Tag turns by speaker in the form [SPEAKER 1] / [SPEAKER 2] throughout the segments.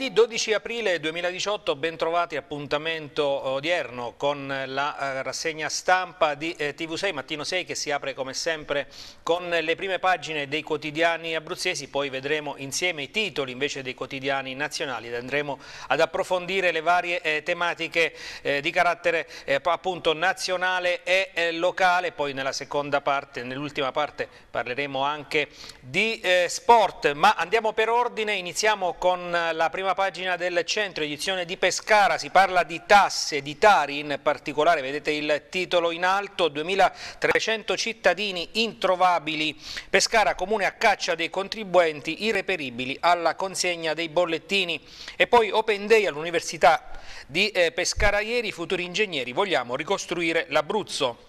[SPEAKER 1] Martedì 12 aprile 2018, bentrovati appuntamento eh, odierno con la eh, rassegna stampa di eh, TV6 Mattino 6 che si apre come sempre con le prime pagine dei quotidiani abruzzesi, poi vedremo insieme i titoli invece dei quotidiani nazionali ed andremo ad approfondire le varie tematiche di carattere appunto nazionale e locale, poi nella seconda parte, nell'ultima parte parleremo anche di sport, ma andiamo per ordine, iniziamo con la prima prima pagina del centro, edizione di Pescara, si parla di tasse, di tari in particolare, vedete il titolo in alto, 2300 cittadini introvabili, Pescara comune a caccia dei contribuenti irreperibili alla consegna dei bollettini e poi Open Day all'Università di eh, Pescara ieri, futuri ingegneri, vogliamo ricostruire l'Abruzzo.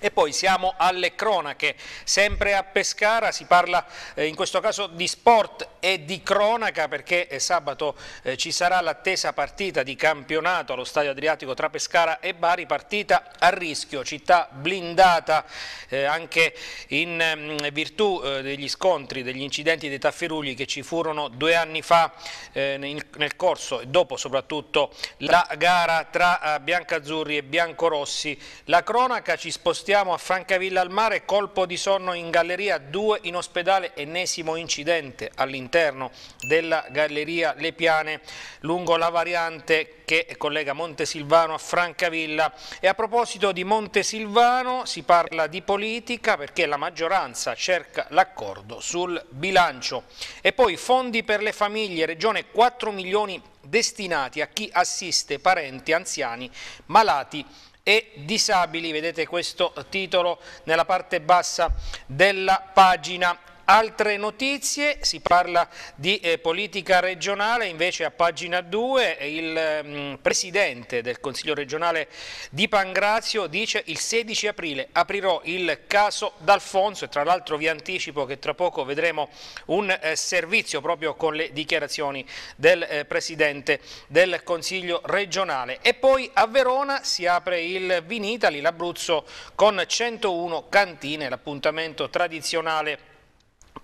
[SPEAKER 1] E poi siamo alle cronache, sempre a Pescara, si parla eh, in questo caso di sport e di cronaca perché eh, sabato eh, ci sarà l'attesa partita di campionato allo Stadio Adriatico tra Pescara e Bari, partita a rischio, città blindata eh, anche in mm, virtù eh, degli scontri, degli incidenti dei tafferugli che ci furono due anni fa eh, nel, nel, corso e dopo soprattutto la gara tra eh, biancazzurri e biancorossi. La cronaca ci sposta spostiamo a Francavilla al Mare, colpo di sonno in galleria, due in ospedale, ennesimo incidente all'interno della galleria Le Piane lungo la variante che collega Montesilvano a Francavilla. E a proposito di Montesilvano si parla di politica perché la maggioranza cerca l'accordo sul bilancio. E poi fondi per le famiglie, regione 4 milioni destinati a chi assiste parenti anziani malati e disabili, vedete questo titolo nella parte bassa della pagina Altre notizie, si parla di eh, politica regionale, invece a pagina 2 eh, il mh, mm, Presidente del Consiglio regionale di Pangrazio dice il 16 aprile aprirò il caso d'Alfonso e tra l'altro vi anticipo che tra poco vedremo un eh, servizio proprio con le dichiarazioni del eh, Presidente del Consiglio regionale. E poi a Verona si apre il Vinitali, l'Abruzzo con 101 cantine, l'appuntamento tradizionale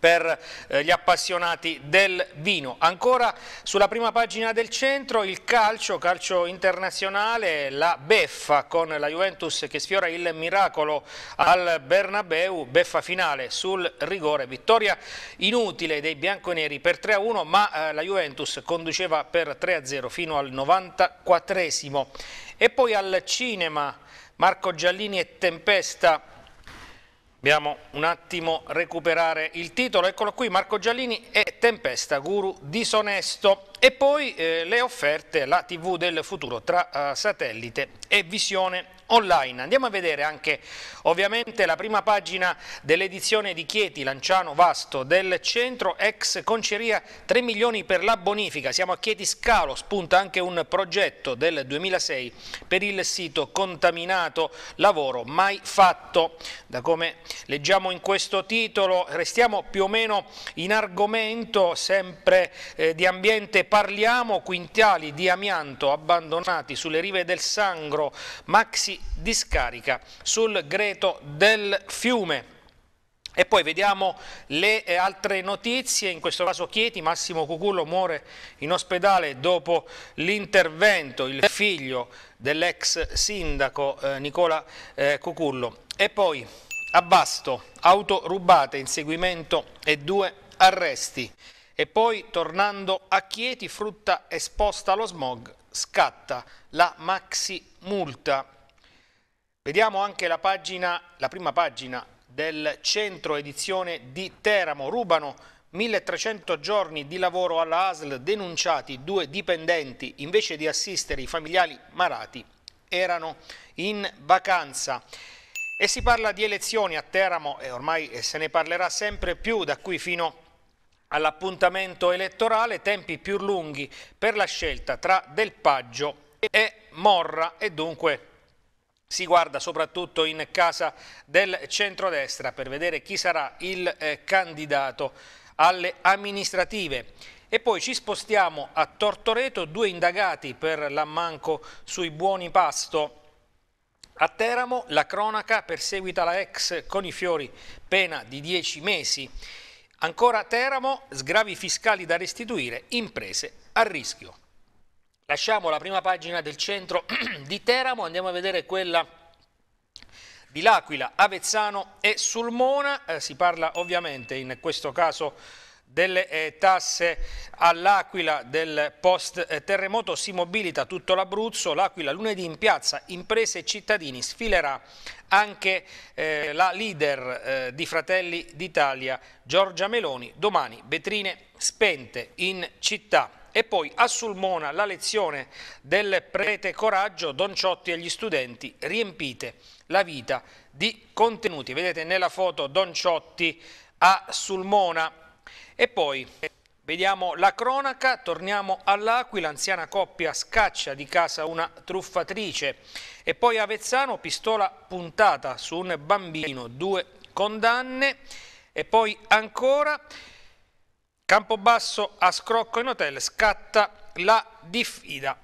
[SPEAKER 1] per eh, gli appassionati del vino. Ancora sulla prima pagina del centro il calcio, calcio internazionale, la beffa con la Juventus che sfiora il miracolo al Bernabeu, beffa finale sul rigore, vittoria inutile dei bianconeri per 3-1 ma eh, la Juventus conduceva per 3-0 fino al 94 E poi al cinema Marco Giallini e Tempesta Dobbiamo un attimo recuperare il titolo, eccolo qui, Marco Giallini e Tempesta, guru disonesto. E poi eh, le offerte, la TV del futuro tra uh, satellite e visione online. Andiamo a vedere anche ovviamente la prima pagina dell'edizione di Chieti, Lanciano Vasto del centro, ex conceria 3 milioni per la bonifica. Siamo a Chieti Scalo, spunta anche un progetto del 2006 per il sito contaminato lavoro mai fatto. Da come leggiamo in questo titolo restiamo più o meno in argomento sempre eh, di ambiente parliamo, quintali di amianto abbandonati sulle rive del Sangro, maxi discarica sul greto del fiume. E poi vediamo le eh, altre notizie, in questo caso Chieti, Massimo Cucullo muore in ospedale dopo l'intervento, il figlio dell'ex sindaco eh, Nicola eh, Cucullo. E poi a auto rubate, inseguimento e due arresti. E poi, tornando a Chieti, frutta esposta allo smog, scatta la maxi multa. Vediamo anche la, pagina, la prima pagina del centro edizione di Teramo. Rubano 1300 giorni di lavoro alla ASL denunciati due dipendenti invece di assistere i familiari malati erano in vacanza. E si parla di elezioni a Teramo e ormai se ne parlerà sempre più da qui fino a all'appuntamento elettorale tempi più lunghi per la scelta tra Del Paggio e Morra e dunque si guarda soprattutto in casa del centrodestra per vedere chi sarà il eh, candidato alle amministrative. E poi ci spostiamo a Tortoreto, due indagati per l'ammanco sui buoni pasto. A Teramo la cronaca perseguita la ex con i fiori, pena di 10 mesi. Ancora Teramo, sgravi fiscali da restituire, imprese a rischio. Lasciamo la prima pagina del centro di Teramo, andiamo a vedere quella di L'Aquila, Avezzano e Sulmona. Eh, si parla ovviamente in questo caso delle eh, tasse all'Aquila del post eh, terremoto si mobilita tutto l'Abruzzo, l'Aquila lunedì in piazza imprese e cittadini sfilerà anche eh, la leader eh, di Fratelli d'Italia Giorgia Meloni, domani vetrine spente in città. E poi a Sulmona la lezione del prete Coraggio, Don Ciotti e gli studenti riempite la vita di contenuti. Vedete nella foto Don Ciotti a Sulmona e poi vediamo la cronaca, torniamo all'Aquila, anziana coppia scaccia di casa una truffatrice e poi Avezzano, pistola puntata su un bambino, due condanne e poi ancora Campobasso a scrocco in hotel scatta la diffida.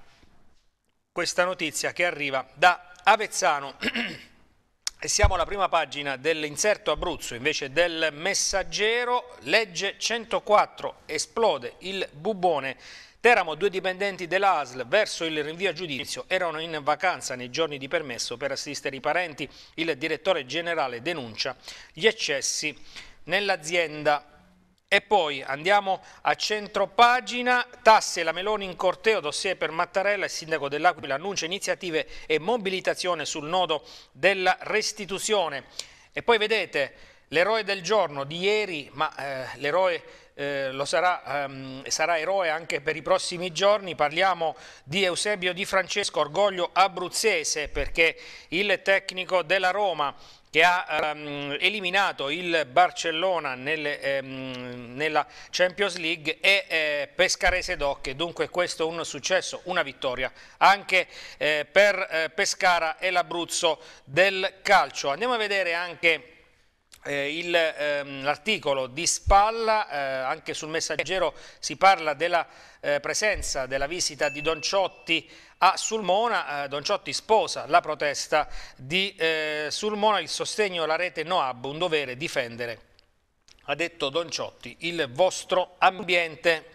[SPEAKER 1] Questa notizia che arriva da Avezzano. E siamo alla prima pagina dell'inserto Abruzzo, invece del messaggero, legge 104, esplode il bubone. Teramo, due dipendenti dell'ASL verso il rinvio a giudizio erano in vacanza nei giorni di permesso per assistere i parenti. Il direttore generale denuncia gli eccessi nell'azienda. E poi andiamo a centro pagina, tasse la Meloni in corteo, dossier per Mattarella, il sindaco dell'Aquila annuncia iniziative e mobilitazione sul nodo della restituzione. E poi vedete l'eroe del giorno di ieri, ma eh, l'eroe eh, sarà, ehm, sarà eroe anche per i prossimi giorni. Parliamo di Eusebio Di Francesco, orgoglio abruzzese, perché il tecnico della Roma che ha um, eliminato il Barcellona nelle, um, nella Champions League e eh, Pescarese Docche, dunque questo è un successo, una vittoria anche eh, per eh, Pescara e l'Abruzzo del calcio. Andiamo a vedere anche eh, ehm, l'articolo di Spalla, eh, anche sul messaggero si parla della eh, presenza, della visita di Don Ciotti a Sulmona eh, Don Ciotti sposa la protesta di eh, Sulmona, il sostegno alla rete Noab, un dovere difendere, ha detto Don Ciotti, il vostro ambiente.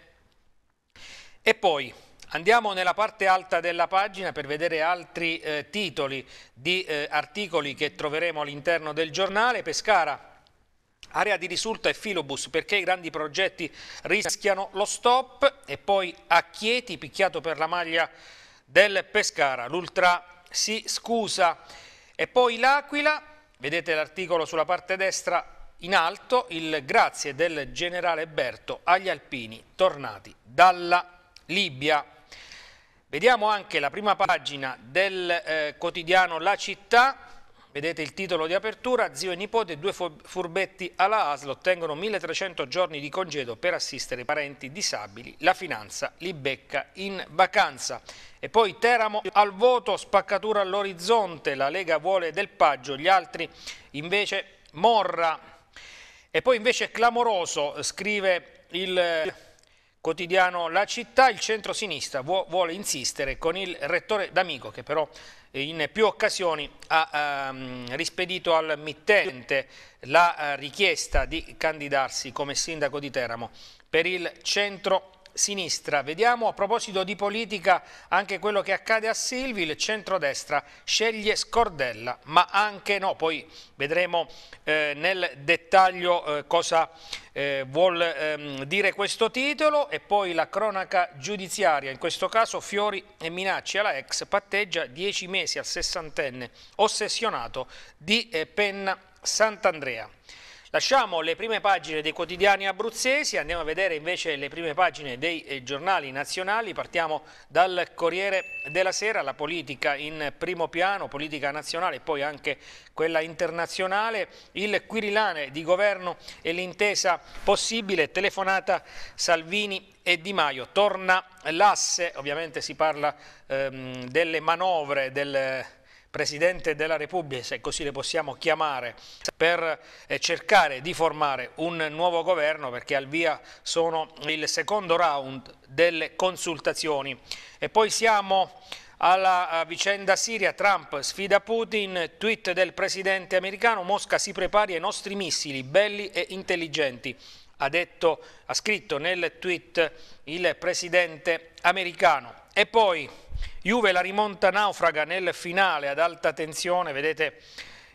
[SPEAKER 1] E poi Andiamo nella parte alta della pagina per vedere altri eh, titoli di eh, articoli che troveremo all'interno del giornale. Pescara, area di risulta e filobus perché i grandi progetti rischiano lo stop e poi a Chieti, picchiato per la maglia del Pescara. L'Ultra si scusa. E poi l'Aquila, vedete l'articolo sulla parte destra in alto, il grazie del generale Berto agli alpini tornati dalla Libia. Vediamo anche la prima pagina del eh, quotidiano La Città, Vedete il titolo di apertura, zio e nipote, due furbetti alla ASL ottengono 1300 giorni di congedo per assistere parenti disabili, la finanza li becca in vacanza. E poi Teramo al voto, spaccatura all'orizzonte, la Lega vuole Del Paggio, gli altri invece Morra. E poi invece clamoroso, scrive il quotidiano La Città, il centro-sinistra vuole insistere con il rettore D'Amico che però in più occasioni ha ehm, rispedito al mittente la eh, richiesta di candidarsi come sindaco di Teramo per il centro sinistra. Vediamo a proposito di politica anche quello che accade a Silvi, il centrodestra sceglie Scordella, ma anche no, poi vedremo eh, nel dettaglio eh, cosa eh, vuol ehm, dire questo titolo e poi la cronaca giudiziaria, in questo caso Fiori e minacce alla ex patteggia 10 mesi al sessantenne ossessionato di eh, Penna Sant'Andrea. Lasciamo le prime pagine dei quotidiani abruzzesi, andiamo a vedere invece le prime pagine dei eh, giornali nazionali. Partiamo dal Corriere della Sera, la politica in primo piano, politica nazionale e poi anche quella internazionale. Il Quirilane di governo e l'intesa possibile, telefonata Salvini e Di Maio. Torna l'asse, ovviamente si parla ehm, delle manovre, del Presidente della Repubblica, se così le possiamo chiamare, per eh, cercare di formare un nuovo governo perché al via sono il secondo round delle consultazioni. E poi siamo alla eh, vicenda Siria, Trump sfida Putin, tweet del presidente americano, Mosca si prepari ai nostri missili, belli e intelligenti. Ha, detto, ha scritto nel tweet il presidente americano. E poi Juve la rimonta naufraga nel finale ad alta tensione, vedete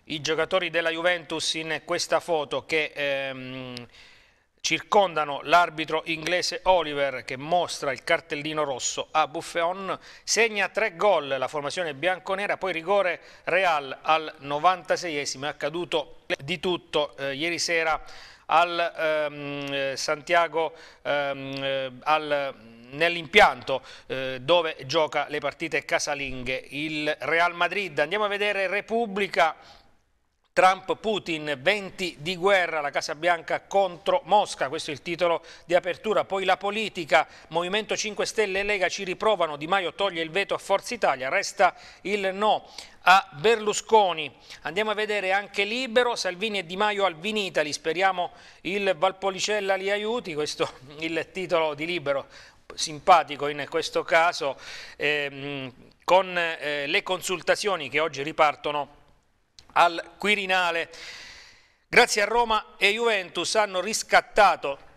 [SPEAKER 1] i giocatori della Juventus in questa foto che ehm, circondano l'arbitro inglese Oliver che mostra il cartellino rosso a Buffon, segna tre gol la formazione bianconera, poi rigore Real al 96esimo, è accaduto di tutto eh, ieri sera al ehm, eh, Santiago ehm, eh, al nell'impianto eh, dove gioca le partite casalinghe il Real Madrid. Andiamo a vedere Repubblica. Trump-Putin, 20 di guerra, la Casa Bianca contro Mosca, questo è il titolo di apertura. Poi la politica, Movimento 5 Stelle e Lega ci riprovano, Di Maio toglie il veto a Forza Italia, resta il no a Berlusconi. Andiamo a vedere anche Libero, Salvini e Di Maio al Vinitali, speriamo il Valpolicella li aiuti, questo è il titolo di Libero, simpatico in questo caso ehm, con eh, le consultazioni che oggi ripartono al Quirinale. Grazie a Roma e Juventus hanno riscattato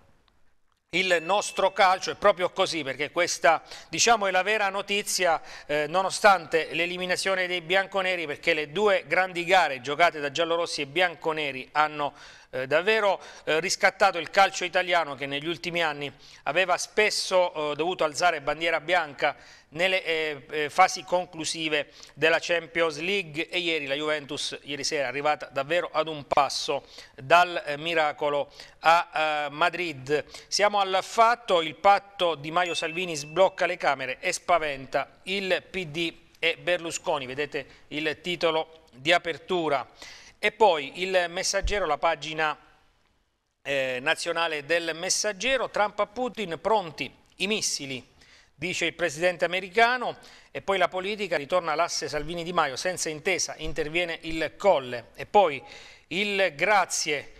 [SPEAKER 1] il nostro calcio è proprio così perché questa diciamo, è la vera notizia eh, nonostante l'eliminazione dei bianconeri perché le due grandi gare giocate da giallorossi e bianconeri hanno riscattato eh, davvero eh, riscattato il calcio italiano che negli ultimi anni aveva spesso eh, dovuto alzare bandiera bianca nelle eh, eh, fasi conclusive della Champions League e ieri la Juventus ieri sera è arrivata davvero ad un passo dal eh, miracolo a Madrid. Siamo al fatto, il patto di Maio Salvini sblocca le Camere e spaventa il PD e Berlusconi, vedete il titolo di apertura. E poi il messaggero, la pagina eh, nazionale del messaggero, Trump a Putin, pronti i missili, dice il presidente americano, e poi la politica ritorna all'asse Salvini Di Maio, senza intesa, interviene il Colle, e poi il grazie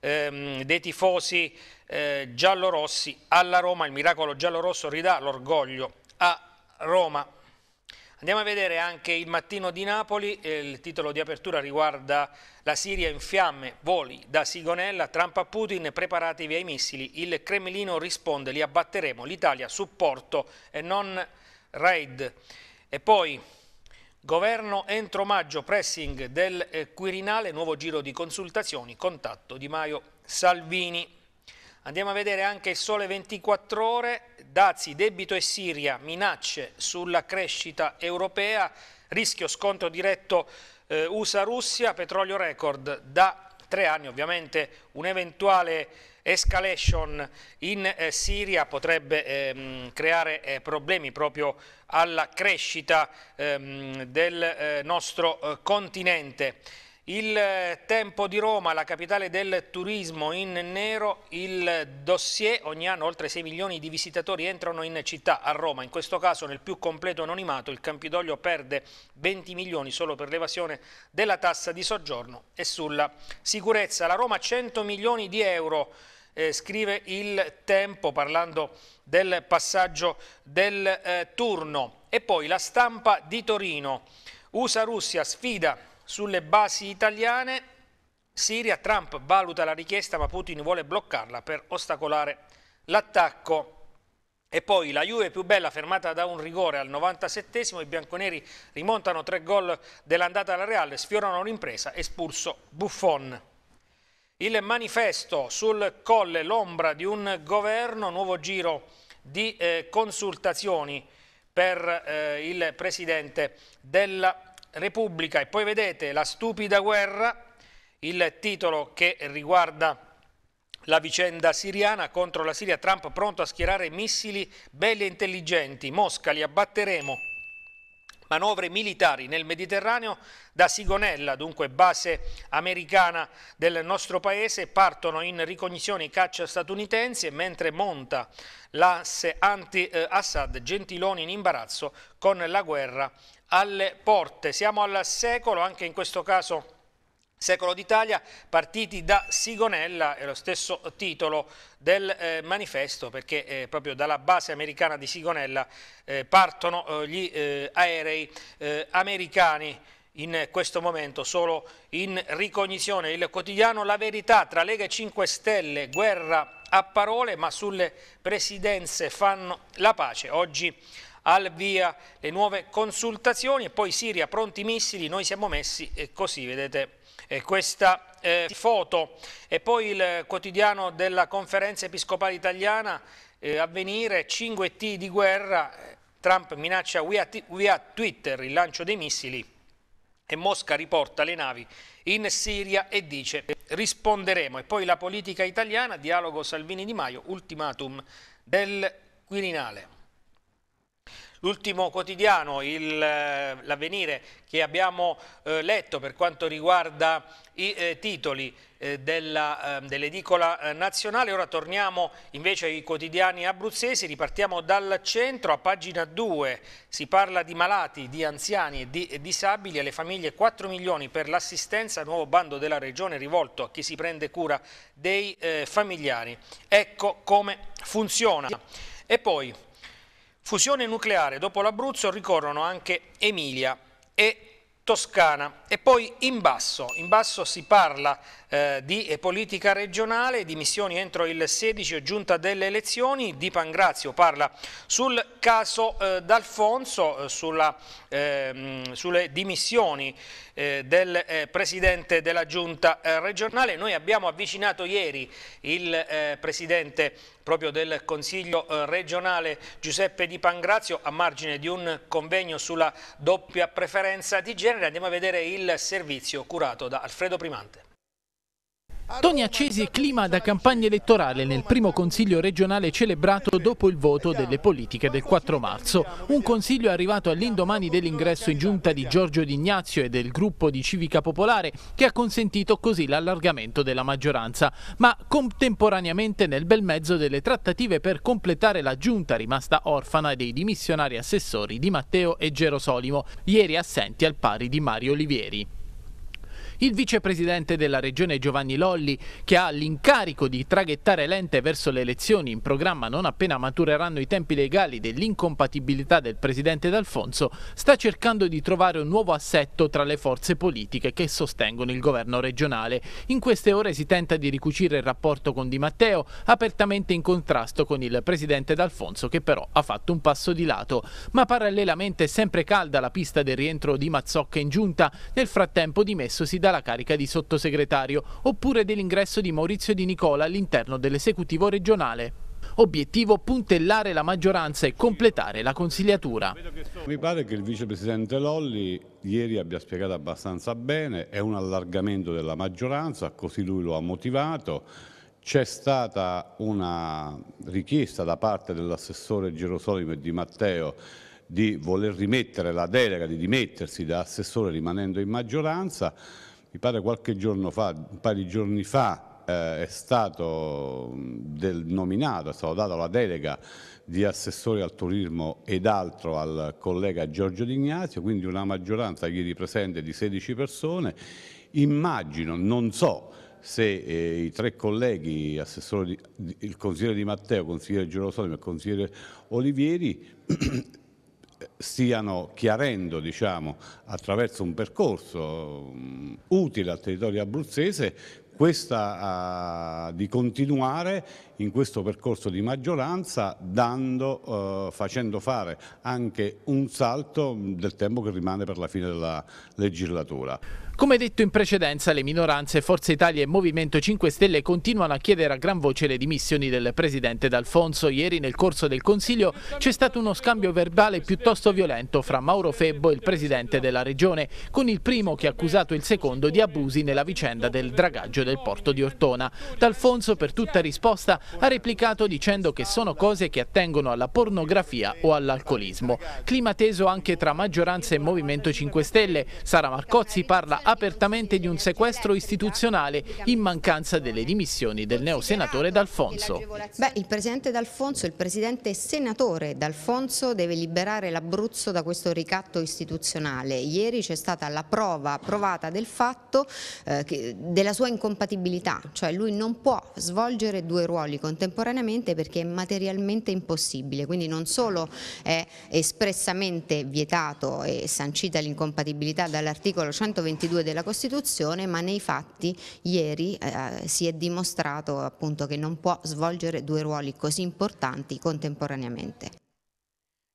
[SPEAKER 1] ehm, dei tifosi eh, giallorossi alla Roma, il miracolo giallorosso ridà l'orgoglio a Roma. Andiamo a vedere anche il mattino di Napoli, eh, il titolo di apertura riguarda la Siria in fiamme, voli da Sigonella, Trump a Putin, preparatevi ai missili, il Cremlino risponde, li abbatteremo, l'Italia supporto e non raid. E poi governo entro maggio, pressing del eh, Quirinale, nuovo giro di consultazioni, contatto Di Maio Salvini. Andiamo a vedere anche il sole 24 ore, dazi, debito e Siria, minacce sulla crescita europea, rischio scontro diretto eh, USA-Russia, petrolio record da tre anni, ovviamente un'eventuale escalation in eh, Siria potrebbe ehm, creare eh, problemi proprio alla crescita ehm, del eh, nostro eh, continente. Il tempo di Roma, la capitale del turismo in nero, il dossier, ogni anno oltre 6 milioni di visitatori entrano in città a Roma, in questo caso nel più completo anonimato il Campidoglio perde 20 milioni solo per l'evasione della tassa di soggiorno e sulla sicurezza. La Roma 100 milioni di euro. Eh, scrive il tempo parlando del passaggio del eh, turno e poi la stampa di Torino USA Russia sfida sulle basi italiane, Siria, Trump valuta la richiesta ma Putin vuole bloccarla per ostacolare l'attacco. E poi la Juve più bella fermata da un rigore al 97esimo, i bianconeri rimontano tre gol dell'andata alla Real, sfiorano l'impresa, espulso Buffon. Il manifesto sul colle, l'ombra di un governo, nuovo giro di eh, consultazioni per eh, il Presidente della Repubblica e poi vedete La stupida guerra, il titolo che riguarda la vicenda siriana contro la Siria, Trump pronto a schierare missili belli e intelligenti, Mosca li abbatteremo, manovre militari nel Mediterraneo, da Sigonella, dunque base americana del nostro paese, partono in ricognizione i caccia statunitensi mentre monta l'asse anti-Assad, Gentiloni in imbarazzo con la guerra alle porte. Siamo al secolo, anche in questo caso Secolo d'Italia, partiti da Sigonella, è lo stesso titolo del eh, manifesto, perché eh, proprio dalla base americana di Sigonella eh, partono eh, gli eh, aerei eh, americani in questo momento, solo in ricognizione. Il quotidiano La Verità tra Lega e 5 Stelle, guerra a parole, ma sulle presidenze fanno la pace. Oggi al via le nuove consultazioni e poi Siria pronti i missili, noi siamo messi e così vedete questa eh, foto e poi il quotidiano della conferenza episcopale italiana eh, avvenire 5T di guerra, eh, Trump minaccia via, via Twitter il lancio dei missili e Mosca riporta le navi in Siria e dice risponderemo. E poi la politica italiana, dialogo Salvini-Di Maio, ultimatum del Quirinale. L'ultimo quotidiano, eh, l'avvenire che abbiamo eh, letto per quanto riguarda i eh, titoli eh, ehm, dell'edicola dell eh, nazionale, ora torniamo invece ai quotidiani abruzzesi, ripartiamo dal centro, a pagina 2 si parla di malati, di anziani e di disabili, alle famiglie 4 milioni per l'assistenza, nuovo bando della regione rivolto a chi si prende cura dei eh, familiari. Ecco come funziona. E poi Fusione nucleare, dopo l'Abruzzo ricorrono anche Emilia e Toscana e poi in basso, in basso si parla eh, di politica regionale, dimissioni entro il 16 giunta delle elezioni, Di Pangrazio parla sul caso eh, D'Alfonso, eh, ehm, sulle dimissioni eh, del eh, Presidente della Giunta eh, regionale, noi abbiamo avvicinato ieri il Presidente proprio del Consiglio eh, regionale Giuseppe Di Pangrazio a margine di un convegno sulla doppia preferenza di genere. Andiamo a vedere il servizio curato da Alfredo Primante.
[SPEAKER 2] Toni accesi e clima da campagna elettorale nel primo consiglio regionale celebrato dopo il voto delle politiche del 4 marzo. Un consiglio arrivato all'indomani dell'ingresso in giunta di Giorgio D'Ignazio e del gruppo di Civica Popolare che ha consentito così l'allargamento della maggioranza. Ma contemporaneamente nel bel mezzo delle trattative per completare la giunta rimasta orfana dei dimissionari assessori di Matteo e Gerosolimo, ieri assenti al pari di Mario Olivieri. Il vicepresidente della regione Giovanni Lolli, che ha l'incarico di traghettare l'ente verso le elezioni in programma non appena matureranno i tempi legali dell'incompatibilità del presidente D'Alfonso, sta cercando di trovare un nuovo assetto tra le forze politiche che sostengono il governo regionale. In queste ore si tenta di ricucire il rapporto con Di Matteo, apertamente in contrasto con il presidente D'Alfonso che però ha fatto un passo di lato. Ma parallelamente è sempre calda la pista del rientro di Mazzocca in giunta, nel frattempo dimesso si dà assunta la carica di sottosegretario, oppure dell'ingresso di Maurizio Di Nicola all'interno dell'esecutivo regionale. Obiettivo puntellare la maggioranza e completare la consigliatura.
[SPEAKER 3] Mi pare che il vicepresidente Lolli ieri abbia spiegato abbastanza bene, è un allargamento della maggioranza, così lui lo ha motivato. C'è stata una richiesta da parte dell'assessore Gerosolimo e di Matteo di voler rimettere la delega di dimettersi da assessore rimanendo in maggioranza mi pare qualche giorno fa, un paio di giorni fa, eh, è stato mm, del nominato, è stata data la delega di assessore al turismo ed altro al collega Giorgio D'Ignazio, quindi una maggioranza ieri presente di 16 persone. Immagino, non so se eh, i tre colleghi, di, il consigliere Di Matteo, il consigliere Girosoli e il consigliere Olivieri, stiano chiarendo diciamo, attraverso un percorso mm, utile al territorio abruzzese questa, uh, di continuare in questo percorso di maggioranza dando, uh, facendo fare anche un salto mm, del tempo che rimane per la fine della legislatura. Come detto in precedenza,
[SPEAKER 2] le minoranze Forza Italia e Movimento 5 Stelle continuano a chiedere a gran voce le dimissioni del presidente D'Alfonso. Ieri nel corso del Consiglio c'è stato uno scambio verbale piuttosto violento fra Mauro Febbo e il presidente della regione, con il primo che ha accusato il secondo di abusi nella vicenda del dragaggio del porto di Ortona. D'Alfonso per tutta risposta ha replicato dicendo che sono cose che attengono alla pornografia o all'alcolismo. Clima teso anche tra maggioranza e Movimento 5 Stelle. Sara Marcozzi parla apertamente di un sequestro istituzionale in mancanza delle dimissioni del neosenatore D'Alfonso.
[SPEAKER 4] Beh, il presidente D'Alfonso, il presidente senatore D'Alfonso deve liberare l'Abruzzo da questo ricatto istituzionale. Ieri c'è stata la prova provata del fatto eh, che, della sua incompatibilità, cioè lui non può svolgere due ruoli contemporaneamente perché è materialmente impossibile, quindi non solo è espressamente vietato e sancita l'incompatibilità dall'articolo 122 2 della Costituzione, ma nei fatti ieri eh, si è dimostrato appunto che non può svolgere due ruoli così importanti contemporaneamente.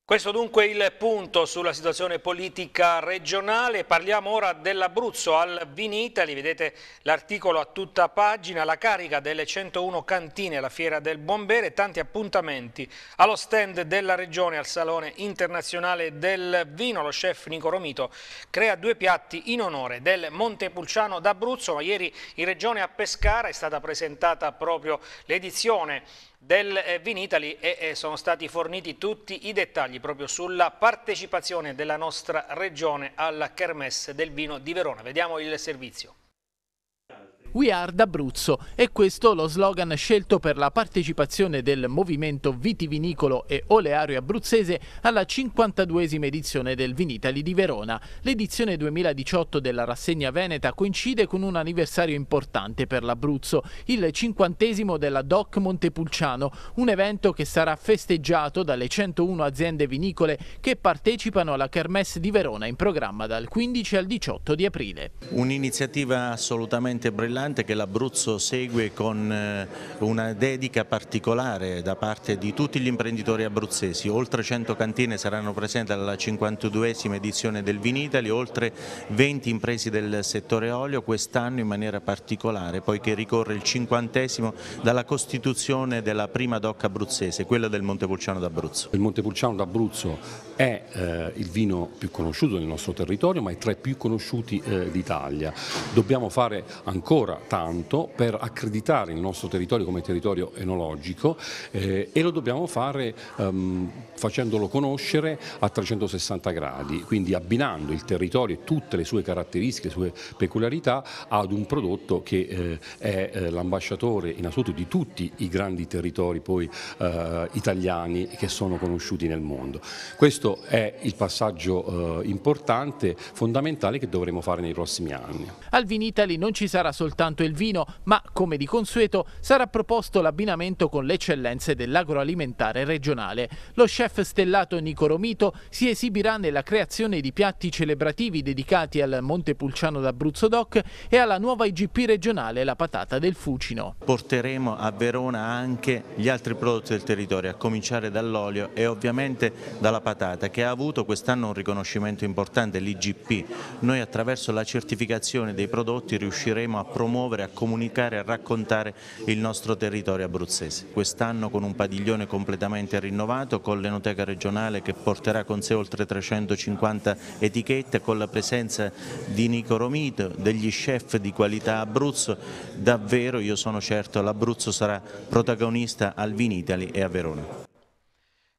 [SPEAKER 1] Questo dunque il punto sulla situazione politica regionale. Parliamo ora dell'Abruzzo al Vinitali. Vedete l'articolo a tutta pagina, la carica delle 101 cantine alla Fiera del Bombere, tanti appuntamenti allo stand della regione al Salone Internazionale del Vino. Lo chef Nico Romito crea due piatti in onore del Montepulciano d'Abruzzo, ma ieri in regione a Pescara è stata presentata proprio l'edizione del eh, Vinitali e sono stati forniti tutti i dettagli proprio sulla partecipazione della nostra regione alla Kermesse del vino di Verona. Vediamo il servizio.
[SPEAKER 2] We Are d'Abruzzo e questo lo slogan scelto per la partecipazione del movimento vitivinicolo e oleario abruzzese alla 52esima edizione del Vinitali di Verona. L'edizione 2018 della rassegna veneta coincide con un anniversario importante per l'Abruzzo, il 50 della DOC Montepulciano, un evento che sarà festeggiato dalle 101 aziende vinicole che partecipano alla Kermesse di Verona in programma dal 15 al 18 di aprile.
[SPEAKER 5] Un'iniziativa assolutamente brillante importante che l'Abruzzo segue con eh, una dedica particolare da parte di tutti gli imprenditori abruzzesi. Oltre 100 cantine saranno presenti alla 52esima edizione del Vinitali, oltre 20 imprese del settore olio, quest'anno in maniera particolare, poiché ricorre il 50 esimo dalla costituzione della prima
[SPEAKER 3] DOC abruzzese, quella del Montepulciano d'Abruzzo. Il Montepulciano d'Abruzzo è eh, il vino più conosciuto del nostro territorio, ma è tra i più conosciuti eh, d'Italia. Dobbiamo fare ancora ancora tanto per accreditare il nostro territorio come territorio enologico eh, e lo dobbiamo fare ehm, facendolo conoscere a 360 gradi, quindi abbinando il territorio e tutte le sue caratteristiche, le sue peculiarità ad un prodotto che eh, è eh, l'ambasciatore assoluto di tutti i grandi territori poi eh, italiani che sono conosciuti nel mondo. Questo è il passaggio eh, importante, fondamentale che dovremo fare nei prossimi anni.
[SPEAKER 2] Al Vinitali non ci sarà soltanto soltanto il vino, ma come di consueto sarà proposto l'abbinamento con le eccellenze dell'agroalimentare regionale. Lo chef stellato Nico Romito si esibirà nella creazione di piatti celebrativi dedicati al Montepulciano d'Abruzzo Doc e alla nuova IGP regionale La Patata del Fucino.
[SPEAKER 5] Porteremo a Verona anche gli altri prodotti del territorio, a cominciare dall'olio e ovviamente dalla patata che ha avuto quest'anno un riconoscimento importante, l'IGP. Noi attraverso la certificazione dei prodotti riusciremo a promuovere promuovere, a comunicare, a raccontare il nostro territorio abruzzese. Quest'anno con un padiglione completamente rinnovato, con l'enoteca regionale che porterà con sé oltre 350 etichette, con la presenza di Nico Romito, degli chef di qualità Abruzzo, davvero io sono certo l'Abruzzo sarà protagonista al Vinitali e a Verona.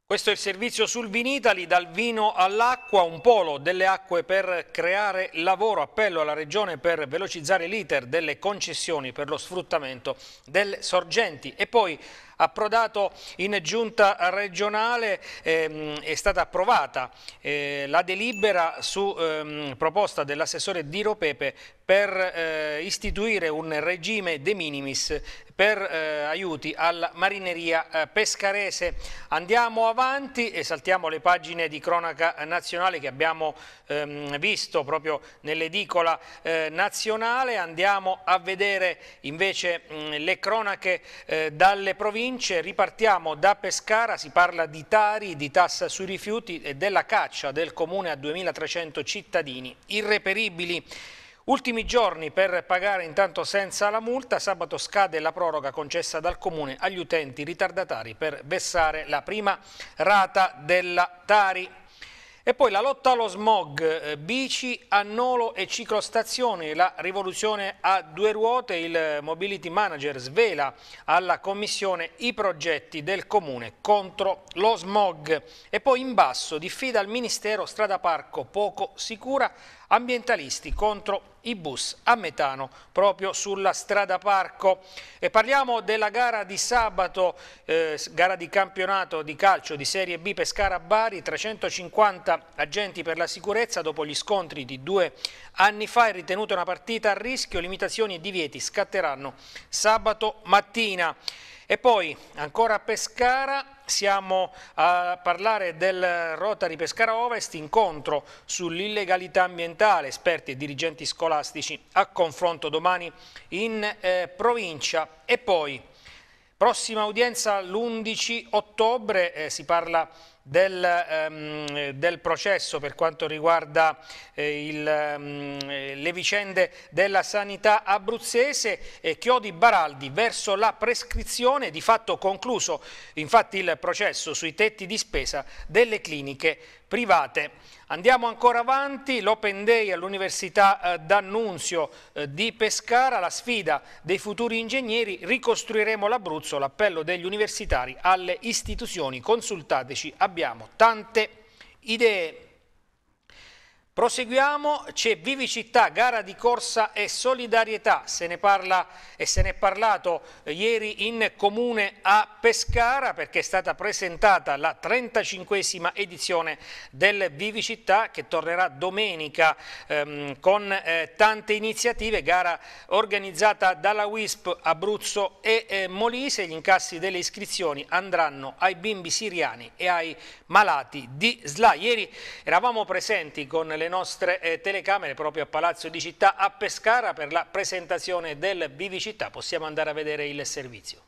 [SPEAKER 1] Questo è il servizio sul Vinitali, dal vino all'acqua, un polo delle acque per creare lavoro. Appello alla Regione per velocizzare l'iter delle concessioni per lo sfruttamento delle sorgenti. E poi approdato in giunta regionale, ehm, è stata approvata eh, la delibera su ehm, proposta dell'assessore Di Ropepe per eh, istituire un regime de minimis per eh, aiuti alla marineria eh, pescarese. Andiamo avanti e saltiamo le pagine di cronaca nazionale che abbiamo ehm, visto proprio nell'edicola eh, nazionale. Andiamo a vedere invece mh, mm, le cronache eh, dalle province province, ripartiamo da Pescara, si parla di Tari, di tassa sui rifiuti e della caccia del comune a 2300 cittadini irreperibili. Ultimi giorni per pagare intanto senza la multa, sabato scade la proroga concessa dal Comune agli utenti ritardatari per vessare la prima rata della Tari. E poi la lotta allo smog, eh, bici, annolo e ciclostazioni, la rivoluzione a due ruote, il mobility manager svela alla commissione i progetti del comune contro lo smog. E poi in basso diffida al ministero strada parco poco sicura ambientalisti contro i bus a metano proprio sulla strada parco. E parliamo della gara di sabato, eh, gara di campionato di calcio di Serie B Pescara-Bari, 350 agenti per la sicurezza dopo gli scontri di due anni fa è ritenuta una partita a rischio, limitazioni e divieti scatteranno sabato mattina. E poi ancora a Pescara siamo a parlare del Rotary Pescara Ovest, incontro sull'illegalità ambientale, esperti e dirigenti scolastici a confronto domani in eh, provincia e poi prossima udienza l'11 ottobre, eh, si parla del, ehm, del processo per quanto riguarda eh, il, ehm, le vicende della sanità abruzzese, e eh, Chiodi Baraldi verso la prescrizione, di fatto concluso infatti il processo sui tetti di spesa delle cliniche private. Andiamo ancora avanti, l'Open Day all'Università eh, d'Annunzio eh, di Pescara, la sfida dei futuri ingegneri, ricostruiremo l'Abruzzo, l'appello degli universitari alle istituzioni, consultateci, abbiamo tante idee. Proseguiamo, c'è Vivicità, gara di corsa e solidarietà, se ne parla e se ne è parlato eh, ieri in comune a Pescara perché è stata presentata la 35esima edizione del Vivicità che tornerà domenica ehm, con eh, tante iniziative, gara organizzata dalla WISP Abruzzo e eh, Molise, gli incassi delle iscrizioni andranno ai bimbi siriani e ai malati di SLA. Ieri eravamo presenti con le le nostre eh, telecamere proprio a Palazzo di Città a Pescara per la presentazione del Bivicittà. Possiamo andare a vedere il servizio.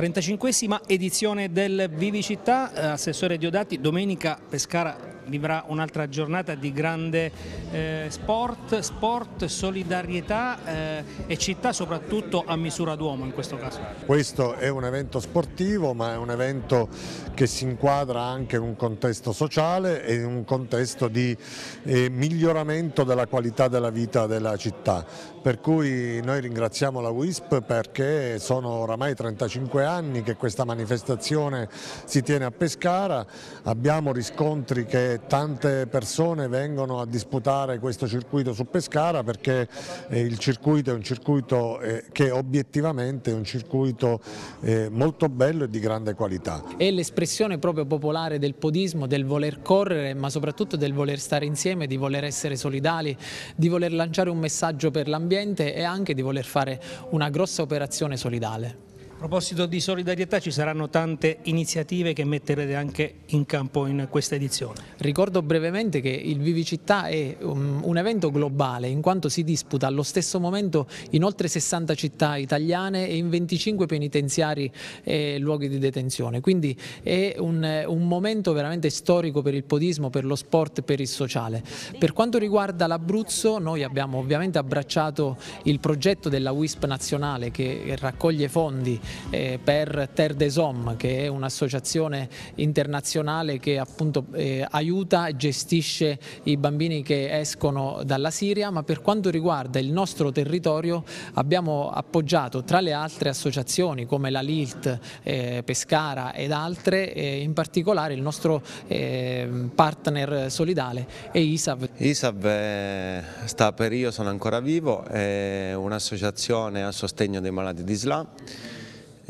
[SPEAKER 1] 35esima edizione del Vivi Città, eh, Assessore Diodati, domenica Pescara vivrà un'altra giornata di grande eh, sport, sport, solidarietà eh, e città soprattutto a misura d'uomo in questo caso.
[SPEAKER 3] Questo è un evento sportivo ma è un evento che si inquadra anche in un contesto sociale e in un contesto di eh, miglioramento della qualità della vita della città. Per cui noi ringraziamo la WISP perché sono oramai 35 anni anni che questa manifestazione si tiene a Pescara, abbiamo riscontri che tante persone vengono a disputare questo circuito su Pescara perché eh, il circuito è un circuito eh, che obiettivamente è un circuito eh, molto bello e di grande qualità.
[SPEAKER 4] È l'espressione proprio popolare del podismo, del voler correre ma soprattutto del voler stare insieme, di voler essere solidali, di voler lanciare un messaggio per l'ambiente e anche di voler fare una grossa operazione solidale.
[SPEAKER 1] A proposito di solidarietà ci saranno tante iniziative che metterete anche in campo in questa edizione. Ricordo
[SPEAKER 4] brevemente che il Vivicittà è um, un evento globale in quanto si disputa allo stesso momento in oltre 60 città italiane e in 25 penitenziari e luoghi di detenzione. Quindi è un, un momento veramente storico per il podismo, per lo sport, per il sociale. Per quanto riguarda l'Abruzzo noi abbiamo ovviamente abbracciato il progetto della WISP nazionale che raccoglie fondi eh, per Terre des Hommes che è un'associazione internazionale che appunto eh, aiuta e gestisce i bambini che escono dalla Siria ma per quanto riguarda il nostro territorio abbiamo appoggiato tra le altre associazioni come la LILT, eh, Pescara ed altre in particolare il nostro eh, partner solidale è ISAV.
[SPEAKER 5] ISAV eh, sta per Io sono ancora vivo, è un'associazione a sostegno dei malati di SLA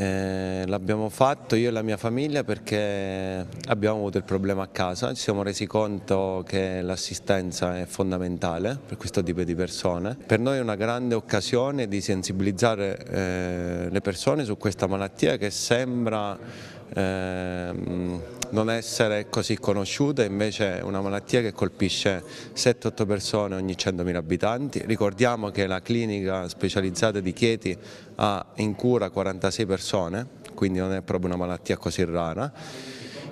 [SPEAKER 5] eh, L'abbiamo fatto io e la mia famiglia perché abbiamo avuto il problema a casa, ci siamo resi conto che l'assistenza è fondamentale per questo tipo di persone. Per noi è una grande occasione di sensibilizzare eh, le persone su questa malattia che sembra... Ehm, non essere così conosciuta, invece è una malattia che colpisce 7-8 persone ogni 100.000 abitanti. Ricordiamo che la clinica specializzata di Chieti ha in cura 46 persone, quindi non è proprio una malattia così rara.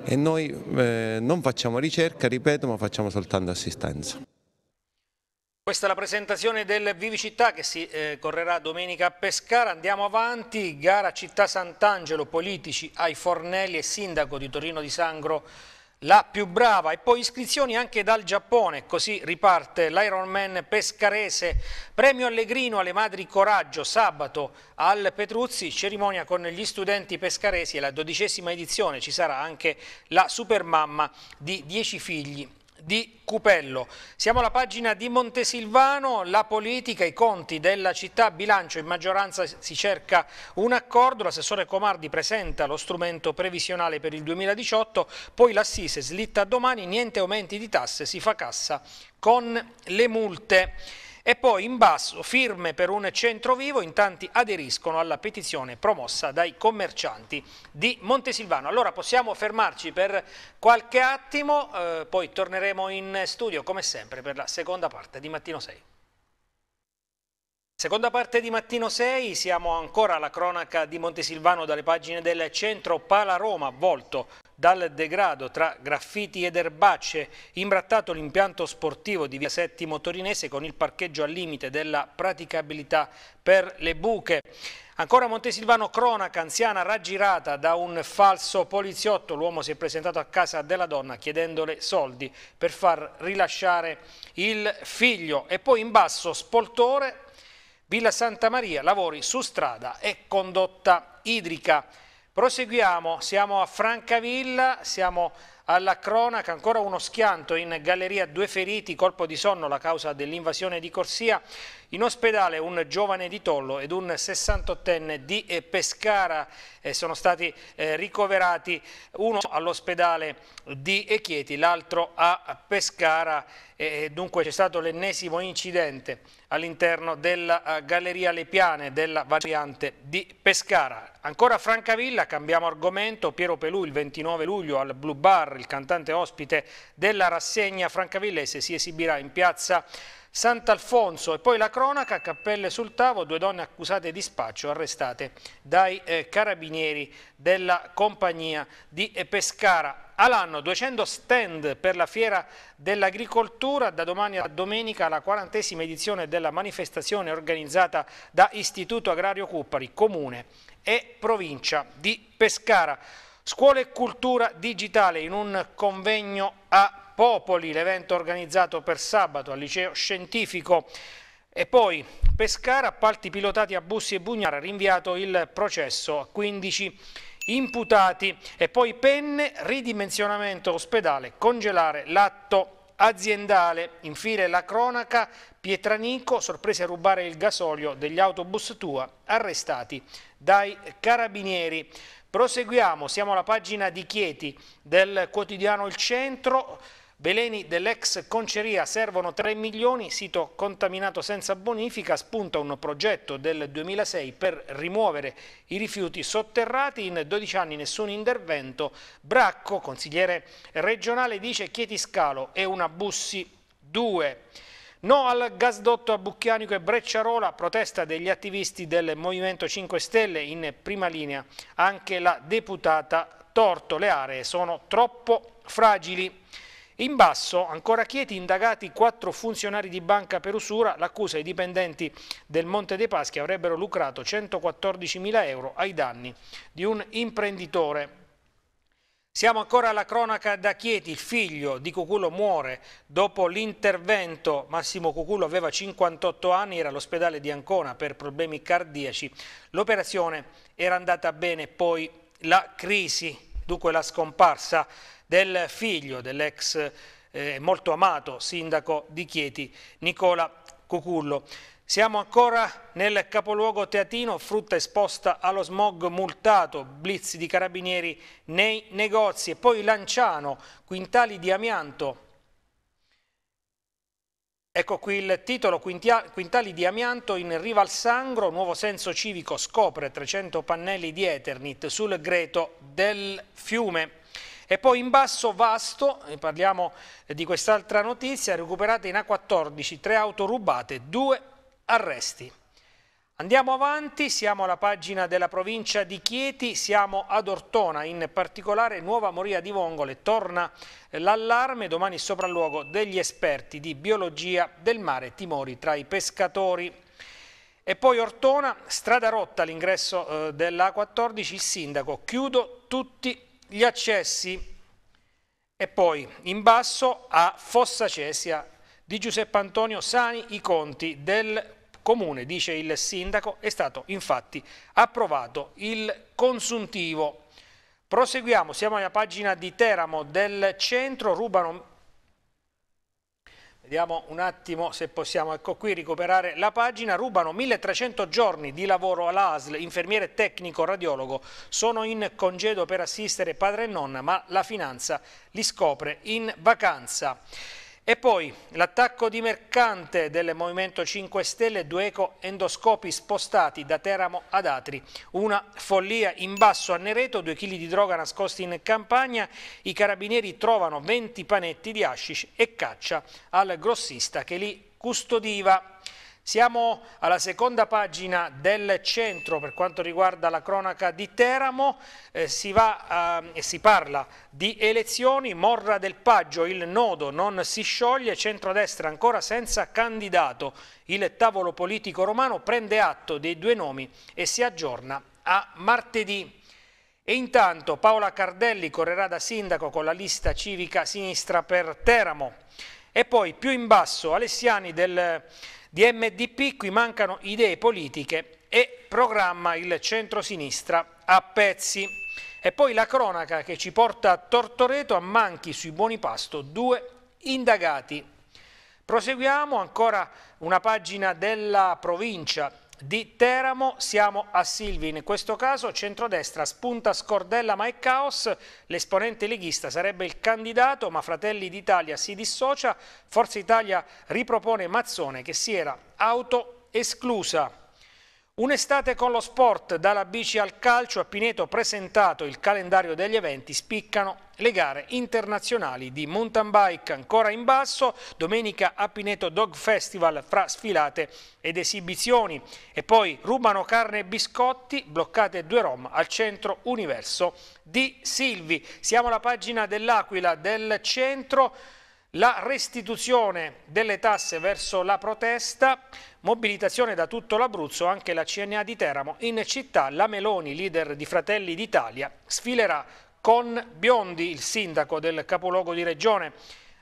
[SPEAKER 5] E noi eh, non facciamo ricerca, ripeto, ma facciamo soltanto assistenza.
[SPEAKER 1] Questa è la presentazione del Vivicittà che si eh, correrà domenica a Pescara. Andiamo avanti, gara Città Sant'Angelo, politici ai fornelli e sindaco di Torino di Sangro la più brava e poi iscrizioni anche dal Giappone, così riparte l'Ironman pescarese, premio Allegrino alle Madri Coraggio sabato al Petruzzi, cerimonia con gli studenti pescaresi e la dodicesima edizione, ci sarà anche la supermamma di dieci figli di Cupello. Siamo alla pagina di Montesilvano, la politica, i conti della città, bilancio, in maggioranza si cerca un accordo, l'assessore Comardi presenta lo strumento previsionale per il 2018, poi l'assise slitta domani, niente aumenti di tasse, si fa cassa con le multe. E poi in basso, firme per un centro vivo, in tanti aderiscono alla petizione promossa dai commercianti di Montesilvano. Allora possiamo fermarci per qualche attimo, eh, poi torneremo in studio come sempre per la seconda parte di Mattino 6. Seconda parte di Mattino 6, siamo ancora alla cronaca di Montesilvano dalle pagine del centro Pala Roma, volto dal degrado tra graffiti ed erbacce, imbrattato l'impianto sportivo di via Settimo Torinese con il parcheggio al limite della praticabilità per le buche. Ancora Montesilvano cronaca, anziana raggirata da un falso poliziotto, l'uomo si è presentato a casa della donna chiedendole soldi per far rilasciare il figlio e poi in basso spoltore Villa Santa Maria, lavori su strada e condotta idrica. Proseguiamo, siamo a Francavilla, siamo alla cronaca, ancora uno schianto in galleria, due feriti, colpo di sonno, la causa dell'invasione di corsia. In ospedale un giovane di Tollo ed un 68enne di eh, Pescara eh, sono stati eh, ricoverati, uno all'ospedale di Echieti, l'altro a Pescara. dunque c'è stato l'ennesimo incidente all'interno della Galleria Le Piane della variante di Pescara. Ancora Francavilla, cambiamo argomento, Piero Pelù il 29 luglio al Blue Bar, il cantante ospite della rassegna francavillese si esibirà in piazza Sant'Alfonso e poi la cronaca, cappelle sul tavolo, due donne accusate di spaccio arrestate dai eh, carabinieri della compagnia di eh, Pescara all'anno 200 stand per la fiera dell'agricoltura, da domani a domenica la quarantesima edizione della manifestazione organizzata da Istituto Agrario Cuppari, Comune e Provincia di Pescara. Scuola e cultura digitale in un convegno a Popoli, l'evento organizzato per sabato al liceo scientifico e poi Pescara, appalti pilotati a Bussi e Bugnara, rinviato il processo a 15 imputati e poi penne, ridimensionamento ospedale, congelare l'atto aziendale. Infine la cronaca, Pietranico, sorprese a rubare il gasolio degli autobus tua, arrestati dai carabinieri. Proseguiamo, siamo alla pagina di Chieti del quotidiano Il Centro, Veleni dell'ex conceria servono 3 milioni, sito contaminato senza bonifica, spunta un progetto del 2006 per rimuovere i rifiuti sotterrati, in 12 anni nessun intervento. Bracco, consigliere regionale, dice Chieti Scalo e una Bussi 2. No al gasdotto a Bucchianico e Brecciarola, protesta degli attivisti del Movimento 5 Stelle in prima linea, anche la deputata Torto. Le aree sono troppo fragili. In basso, ancora Chieti, indagati quattro funzionari di banca per usura, l'accusa ai dipendenti del Monte dei Paschi avrebbero lucrato 114.000 euro ai danni di un imprenditore. Siamo ancora alla cronaca da Chieti, il figlio di Cuculo muore dopo l'intervento. Massimo Cuculo aveva 58 anni, era all'ospedale di Ancona per problemi cardiaci. L'operazione era andata bene, poi la crisi, dunque la scomparsa del figlio dell'ex eh, molto amato sindaco di Chieti, Nicola Cucullo. Siamo ancora nel capoluogo teatino, frutta esposta allo smog multato, blitz di carabinieri nei negozi e poi Lanciano, quintali di amianto. Ecco qui il titolo, quintali di amianto in riva al Sangro, nuovo senso civico, scopre 300 pannelli di Eternit sul greto del fiume. E poi in basso Vasto, parliamo eh, di quest'altra notizia, recuperate in A14 tre auto rubate, due arresti. Andiamo avanti, siamo alla pagina della provincia di Chieti, siamo ad Ortona, in particolare Nuova Moria di Vongole, torna eh, l'allarme, domani sopralluogo degli esperti di biologia del mare, timori tra i pescatori. E poi Ortona, strada rotta all'ingresso eh, dell'A14, il sindaco, chiudo tutti gli accessi e poi in basso a Fossa Cesia di Giuseppe Antonio Sani i conti del comune, dice il sindaco, è stato infatti approvato il consuntivo. Proseguiamo, siamo alla pagina di Teramo del centro, rubano Vediamo un attimo se possiamo, ecco qui, recuperare la pagina. Rubano 1300 giorni di lavoro all'ASL, infermiere tecnico radiologo. Sono in congedo per assistere padre e nonna, ma la finanza li scopre in vacanza. E poi l'attacco di mercante del Movimento 5 Stelle, due eco endoscopi spostati da Teramo ad Atri, una follia in basso a Nereto, due chili di droga nascosti in campagna, i carabinieri trovano 20 panetti di hashish e caccia al grossista che li custodiva. Siamo alla seconda pagina del centro per quanto riguarda la cronaca di Teramo, eh, si, va, eh, si, parla di elezioni, Morra del Paggio, il nodo non si scioglie, centrodestra ancora senza candidato, il tavolo politico romano prende atto dei due nomi e si aggiorna a martedì. E intanto Paola Cardelli correrà da sindaco con la lista civica sinistra per Teramo. E poi più in basso Alessiani del di MDP qui mancano idee politiche e programma il centro-sinistra a pezzi. E poi la cronaca che ci porta a Tortoreto a Manchi sui buoni pasto, due indagati. Proseguiamo ancora una pagina della provincia di Teramo, siamo a Silvi, in questo caso centrodestra spunta scordella ma è caos, l'esponente leghista sarebbe il candidato ma Fratelli d'Italia si dissocia, Forza Italia ripropone Mazzone che si era auto esclusa. Un'estate con lo sport, dalla bici al calcio, a Pineto presentato il calendario degli eventi, spiccano le gare internazionali di mountain bike ancora in basso, domenica a Pineto Dog Festival fra sfilate ed esibizioni e poi rubano carne e biscotti, bloccate due rom al centro Universo di Silvi. Siamo alla pagina dell'Aquila del centro, la restituzione delle tasse verso la protesta, mobilitazione da tutto l'Abruzzo, anche la CNA di Teramo, in città la Meloni, leader di Fratelli d'Italia, sfilerà con Biondi, il sindaco del capoluogo di regione.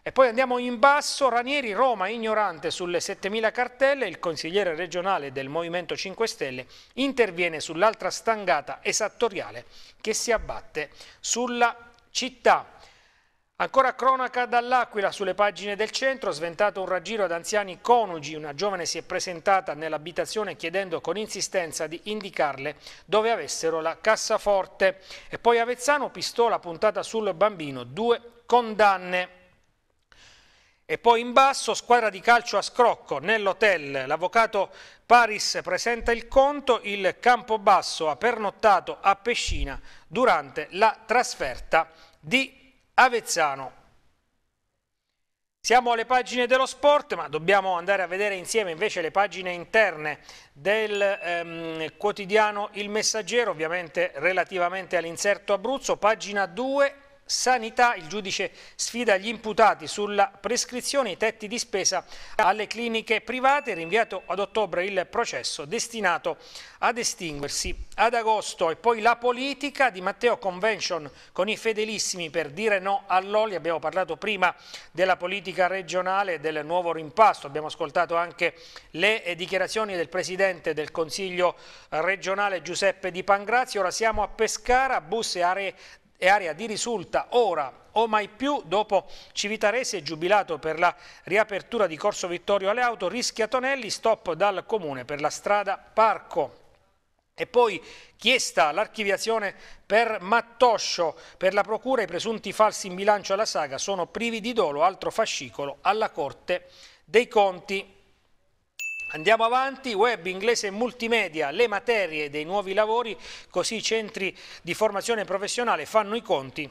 [SPEAKER 1] E poi andiamo in basso, Ranieri Roma ignorante sulle 7.000 cartelle, il consigliere regionale del Movimento 5 Stelle interviene sull'altra stangata esattoriale che si abbatte sulla città. Ancora cronaca dall'Aquila, sulle pagine del centro, sventato un raggiro ad anziani coniugi, una giovane si è presentata nell'abitazione chiedendo con insistenza di indicarle dove avessero la cassaforte. E poi Avezzano, pistola puntata sul bambino, due condanne. E poi in basso, squadra di calcio a scrocco nell'hotel. L'avvocato Paris presenta il conto, il Campobasso ha pernottato a Pescina durante la trasferta di Avezzano. Siamo alle pagine dello sport, ma dobbiamo andare a vedere insieme invece le pagine interne del ehm, quotidiano Il Messaggero, ovviamente relativamente all'inserto Abruzzo, pagina 2 sanità, il giudice sfida gli imputati sulla prescrizione i tetti di spesa alle cliniche private, rinviato ad ottobre il processo destinato ad estinguersi ad agosto e poi la politica di Matteo Convention con i fedelissimi per dire no all'olio, abbiamo parlato prima della politica regionale e del nuovo rimpasto, abbiamo ascoltato anche le dichiarazioni del Presidente del Consiglio regionale Giuseppe Di Pangrazio, ora siamo a Pescara, bus e aree e area di risulta ora o mai più dopo Civitarese giubilato per la riapertura di Corso Vittorio alle auto, rischia Tonelli, stop dal comune per la strada Parco. E poi chiesta l'archiviazione per Mattoscio. Per la procura i presunti falsi in bilancio alla saga sono privi di dolo, altro fascicolo alla Corte dei Conti. Andiamo avanti, web, inglese e multimedia, le materie dei nuovi lavori, così i centri di formazione professionale fanno i conti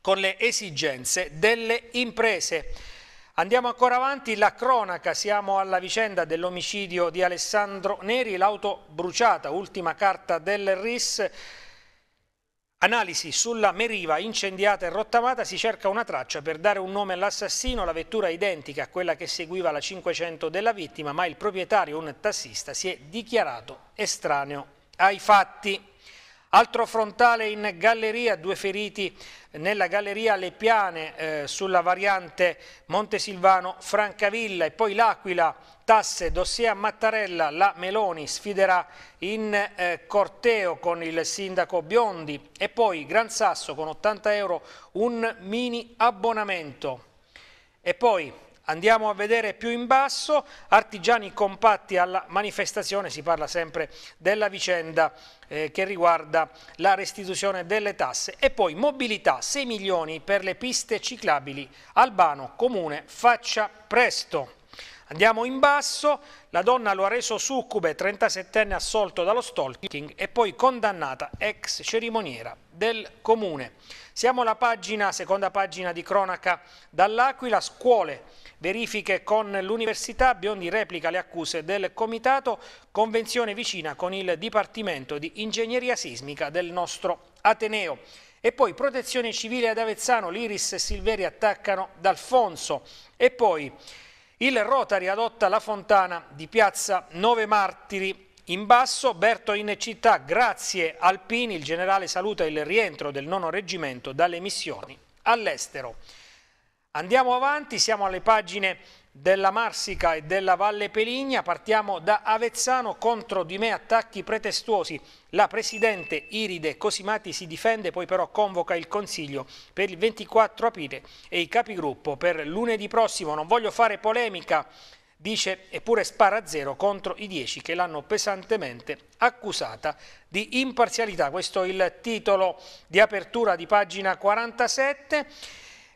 [SPEAKER 1] con le esigenze delle imprese. Andiamo ancora avanti, la cronaca, siamo alla vicenda dell'omicidio di Alessandro Neri, l'auto bruciata, ultima carta del RIS, Analisi sulla meriva incendiata e rottamata si cerca una traccia per dare un nome all'assassino, la vettura è identica a quella che seguiva la 500 della vittima, ma il proprietario, un tassista, si è dichiarato estraneo ai fatti. Altro frontale in galleria, due feriti nella galleria Le Piane eh, sulla variante Montesilvano Francavilla e poi l'Aquila Tasse Dossier a Mattarella la Meloni sfiderà in eh, corteo con il sindaco Biondi e poi Gran Sasso con 80 euro un mini abbonamento e poi Andiamo a vedere più in basso, artigiani compatti alla manifestazione, si parla sempre della vicenda eh, che riguarda la restituzione delle tasse e poi mobilità 6 milioni per le piste ciclabili, Albano, Comune, faccia presto. Andiamo in basso, la donna lo ha reso succube, 37enne assolto dallo stalking e poi condannata ex cerimoniera del comune. Siamo alla pagina, seconda pagina di cronaca dall'Aquila, scuole, verifiche con l'università, Biondi replica le accuse del comitato, convenzione vicina con il Dipartimento di Ingegneria Sismica del nostro Ateneo. E poi protezione civile ad Avezzano, l'Iris e Silveri attaccano D'Alfonso. E poi il Rotary adotta la fontana di piazza Nove Martiri in basso, Berto in città, grazie Alpini, il generale saluta il rientro del nono reggimento dalle missioni all'estero. Andiamo avanti, siamo alle pagine della Marsica e della Valle Peligna, partiamo da Avezzano, contro di me attacchi pretestuosi. La Presidente Iride Cosimati si difende, poi però convoca il Consiglio per il 24 aprile e i capigruppo per lunedì prossimo. Non voglio fare polemica, dice eppure spara a zero contro i 10 che l'hanno pesantemente accusata di imparzialità. Questo è il titolo di apertura di pagina 47.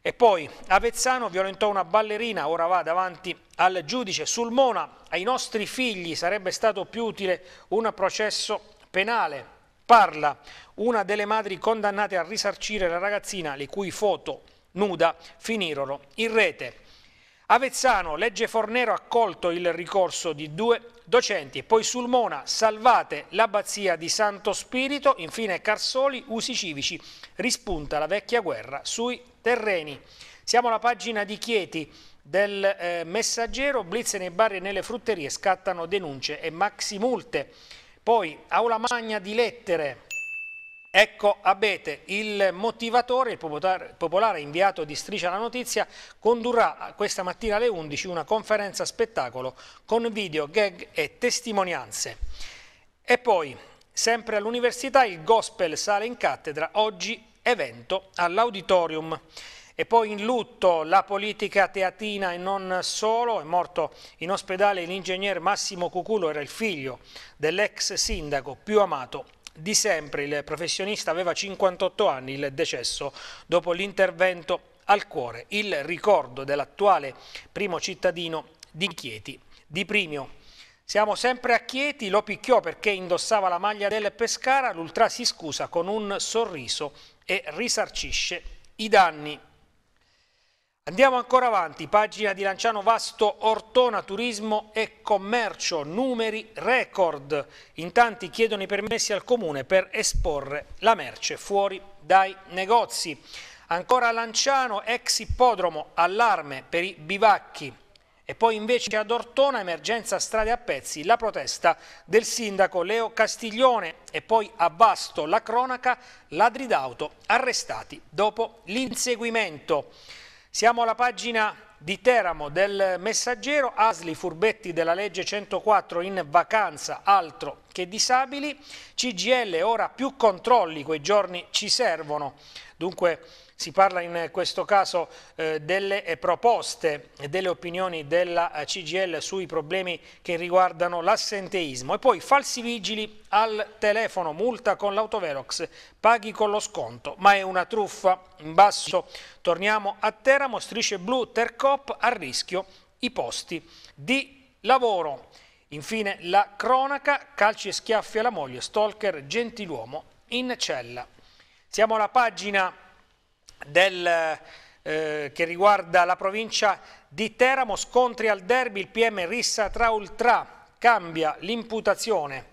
[SPEAKER 1] E poi Avezzano violentò una ballerina, ora va davanti al giudice. Sulmona, ai nostri figli sarebbe stato più utile un processo penale. Parla una delle madri condannate a risarcire la ragazzina, le cui foto nuda finirono in rete. Avezzano, legge Fornero accolto il ricorso di due docenti, poi Sulmona, salvate l'abbazia di Santo Spirito, infine Carsoli, usi civici, rispunta la vecchia guerra sui terreni. Siamo alla pagina di Chieti del eh, Messaggero, blitz nei bar e nelle frutterie, scattano denunce e maxi multe. Poi Aula Magna di Lettere, Ecco Abete, il motivatore, il popolare inviato di Striscia la Notizia, condurrà questa mattina alle 11 una conferenza spettacolo con video, gag e testimonianze. E poi, sempre all'università, il gospel sale in cattedra, oggi evento all'auditorium. E poi in lutto la politica teatina e non solo, è morto in ospedale l'ingegner Massimo Cuculo, era il figlio dell'ex sindaco più amato di sempre il professionista aveva 58 anni il decesso dopo l'intervento al cuore, il ricordo dell'attuale primo cittadino di Chieti, di Primio. Siamo sempre a Chieti, lo picchiò perché indossava la maglia del Pescara, l'ultra si scusa con un sorriso e risarcisce i danni. Andiamo ancora avanti, pagina di Lanciano Vasto, Ortona, Turismo e Commercio, numeri record. In tanti chiedono i permessi al Comune per esporre la merce fuori dai negozi. Ancora Lanciano, ex ippodromo, allarme per i bivacchi. E poi invece ad Ortona, emergenza strade a pezzi, la protesta del sindaco Leo Castiglione. E poi a Vasto, la cronaca, ladri d'auto arrestati dopo l'inseguimento. Siamo alla pagina di Teramo del Messaggero, Asli furbetti della legge 104 in vacanza, altro che disabili, CGL ora più controlli, quei giorni ci servono, dunque si parla in questo caso eh, delle eh, proposte e delle opinioni della eh, CGL sui problemi che riguardano l'assenteismo. E poi falsi vigili al telefono, multa con l'autovelox, paghi con lo sconto, ma è una truffa. In basso torniamo a Teramo, strisce blu, Tercop a rischio i posti di lavoro. Infine la cronaca, calci e schiaffi alla moglie, stalker gentiluomo in cella. Siamo alla pagina del, eh, che riguarda la provincia di Teramo, scontri al derby, il PM rissa tra ultra, cambia l'imputazione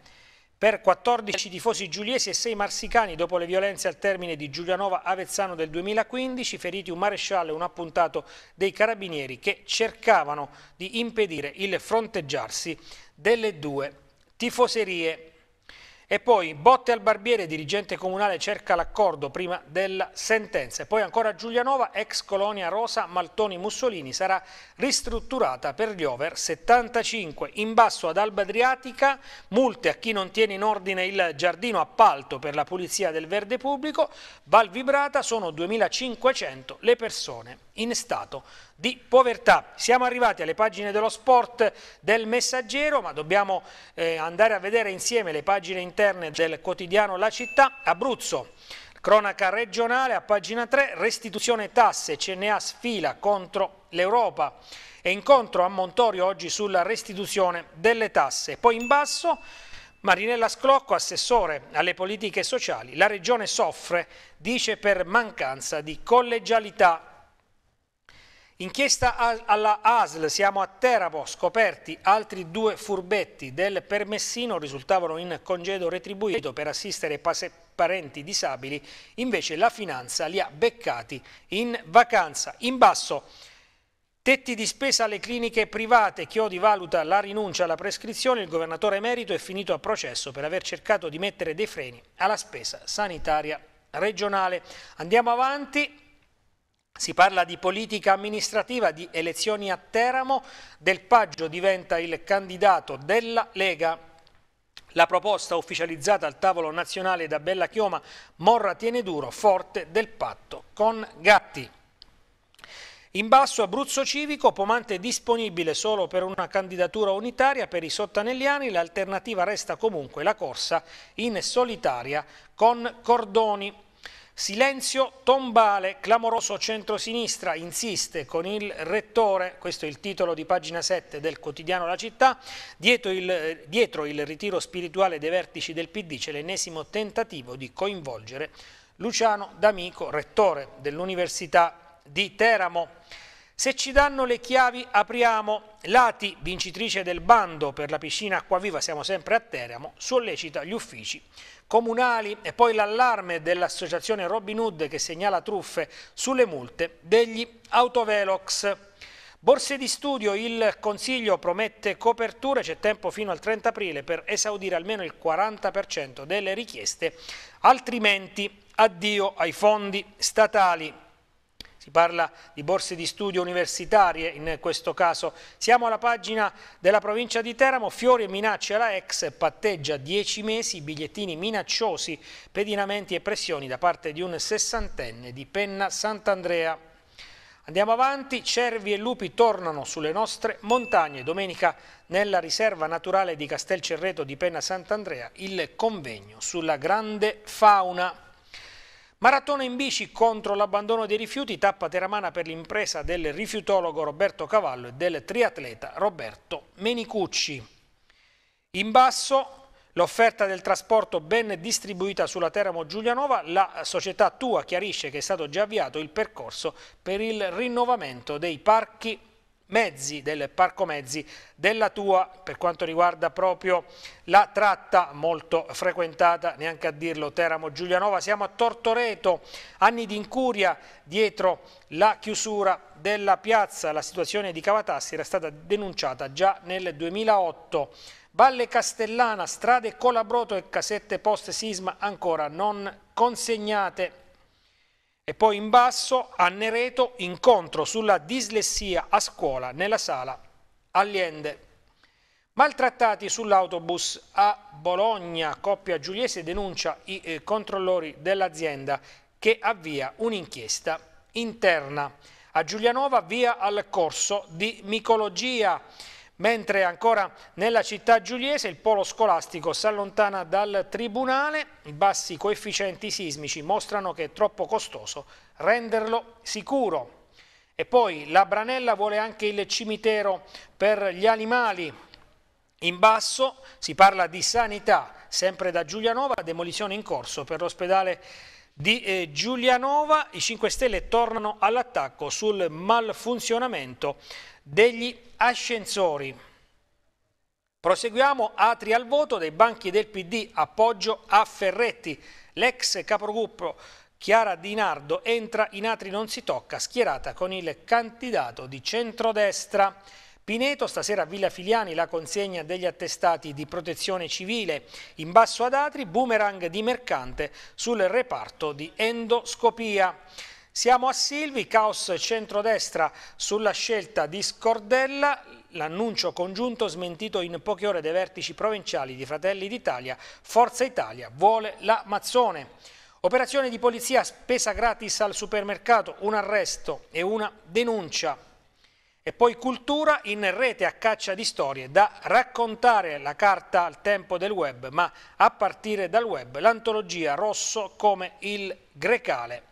[SPEAKER 1] per 14 tifosi giuliesi e 6 marsicani dopo le violenze al termine di Giulianova Avezzano del 2015, feriti un maresciallo e un appuntato dei carabinieri che cercavano di impedire il fronteggiarsi delle due tifoserie. E poi botte al barbiere, dirigente comunale cerca l'accordo prima della sentenza. E poi ancora Giulianova, ex colonia rosa Maltoni Mussolini, sarà ristrutturata per gli over 75. In basso ad Alba Adriatica, multe a chi non tiene in ordine il giardino appalto per la pulizia del verde pubblico. Val Vibrata sono 2500 le persone in stato di povertà. Siamo arrivati alle pagine dello sport del messaggero, ma dobbiamo eh, andare a vedere insieme le pagine interne del quotidiano La Città, Abruzzo. Cronaca regionale a pagina 3, restituzione tasse, CNA sfila contro l'Europa e incontro a Montorio oggi sulla restituzione delle tasse. Poi in basso Marinella Sclocco, assessore alle politiche sociali, la regione soffre, dice per mancanza di collegialità Inchiesta alla ASL, siamo a Teramo, scoperti altri due furbetti del permessino risultavano in congedo retribuito per assistere parenti disabili, invece la finanza li ha beccati in vacanza. In basso, tetti di spesa alle cliniche private, Chiodi valuta la rinuncia alla prescrizione, il governatore emerito è finito a processo per aver cercato di mettere dei freni alla spesa sanitaria regionale. Andiamo avanti. Si parla di politica amministrativa, di elezioni a Teramo, Del Paggio diventa il candidato della Lega. La proposta ufficializzata al tavolo nazionale da Bella Chioma, Morra tiene duro, forte del patto con Gatti. In basso Abruzzo Civico, Pomante disponibile solo per una candidatura unitaria per i sottanelliani, l'alternativa resta comunque la corsa in solitaria con Cordoni. Silenzio tombale, clamoroso centrosinistra, insiste con il rettore, questo è il titolo di pagina 7 del quotidiano La Città, dietro il, dietro il ritiro spirituale dei vertici del PD c'è l'ennesimo tentativo di coinvolgere Luciano D'Amico, rettore dell'Università di Teramo. Se ci danno le chiavi apriamo. Lati, vincitrice del bando per la piscina Acquaviva, siamo sempre a Teramo, sollecita gli uffici comunali e poi l'allarme dell'associazione Robin Hood che segnala truffe sulle multe degli autovelox. Borse di studio, il Consiglio promette coperture, c'è tempo fino al 30 aprile per esaudire almeno il 40% delle richieste, altrimenti addio ai fondi statali si parla di borse di studio universitarie in questo caso. Siamo alla pagina della provincia di Teramo, fiori e minacce alla ex, patteggia 10 mesi, bigliettini minacciosi, pedinamenti e pressioni da parte di un sessantenne di Penna Sant'Andrea. Andiamo avanti, cervi e lupi tornano sulle nostre montagne. Domenica nella riserva naturale di Castelcerreto di Penna Sant'Andrea il convegno sulla grande fauna. Maratona in bici contro l'abbandono dei rifiuti, tappa teramana per l'impresa del rifiutologo Roberto Cavallo e del triatleta Roberto Menicucci. In basso l'offerta del trasporto ben distribuita sulla Teramo Giulianova, la società Tua chiarisce che è stato già avviato il percorso per il rinnovamento dei parchi mezzi, del parco mezzi della tua per quanto riguarda proprio la tratta molto frequentata, neanche a dirlo, Teramo-Giulianova. Siamo a Tortoreto, anni di incuria dietro la chiusura della piazza. La situazione di Cavatassi era stata denunciata già nel 2008. Valle Castellana, strade Colabroto e casette post-sisma ancora non consegnate. E poi in basso a Nereto incontro sulla dislessia a scuola nella sala Allende. Maltrattati sull'autobus a Bologna, coppia Giuliese denuncia i eh, controllori dell'azienda che avvia un'inchiesta interna. A Giulianova via al corso di micologia mentre ancora nella città giuliese il polo scolastico si allontana dal tribunale, i bassi coefficienti sismici mostrano che è troppo costoso renderlo sicuro. E poi la Branella vuole anche il cimitero per gli animali. In basso si parla di sanità, sempre da Giulianova, demolizione in corso per l'ospedale di eh, Giulianova. I 5 Stelle tornano all'attacco sul malfunzionamento degli ascensori. Proseguiamo atri al voto dei banchi del PD, appoggio a Ferretti. L'ex capogruppo Chiara Di Nardo entra in atri non si tocca, schierata con il candidato di centrodestra. Pineto, stasera a Villa Filiani la consegna degli attestati di protezione civile. In basso ad Atri, boomerang di mercante sul reparto di endoscopia. Siamo a Silvi, caos centrodestra sulla scelta di Scordella, l'annuncio congiunto smentito in poche ore dai vertici provinciali di Fratelli d'Italia, Forza Italia vuole la Mazzone. Operazione di polizia, spesa gratis al supermercato, un arresto e una denuncia. E poi cultura in rete a caccia di storie, da raccontare la carta al tempo del web, ma a partire dal web l'antologia Rosso come il Grecale.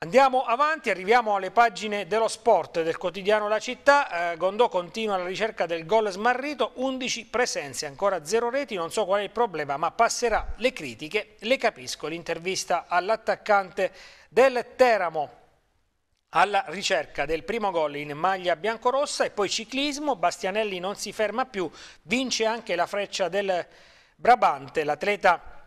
[SPEAKER 1] Andiamo avanti, arriviamo alle pagine dello sport del quotidiano La Città, eh, Gondò continua la ricerca del gol smarrito, 11 presenze, ancora 0 reti, non so qual è il problema ma passerà le critiche, le capisco, l'intervista all'attaccante del Teramo alla ricerca del primo gol in maglia biancorossa e poi ciclismo, Bastianelli non si ferma più, vince anche la freccia del Brabante, l'atleta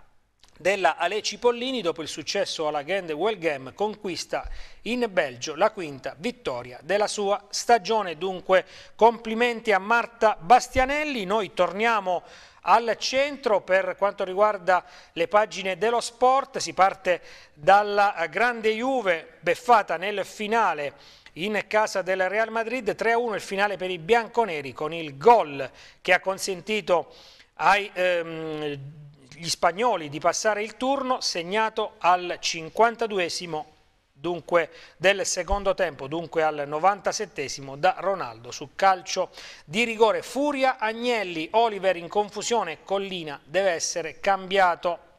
[SPEAKER 1] della Ale Cipollini dopo il successo alla Gand Well Game conquista in Belgio la quinta vittoria della sua stagione. Dunque complimenti a Marta Bastianelli, noi torniamo al centro per quanto riguarda le pagine dello sport, si parte dalla grande Juve beffata nel finale in casa del Real Madrid 3-1 il finale per i bianconeri con il gol che ha consentito ai ehm, gli spagnoli di passare il turno segnato al 52esimo dunque del secondo tempo, dunque al 97 da Ronaldo su calcio di rigore. Furia, Agnelli, Oliver in confusione, Collina deve essere cambiato.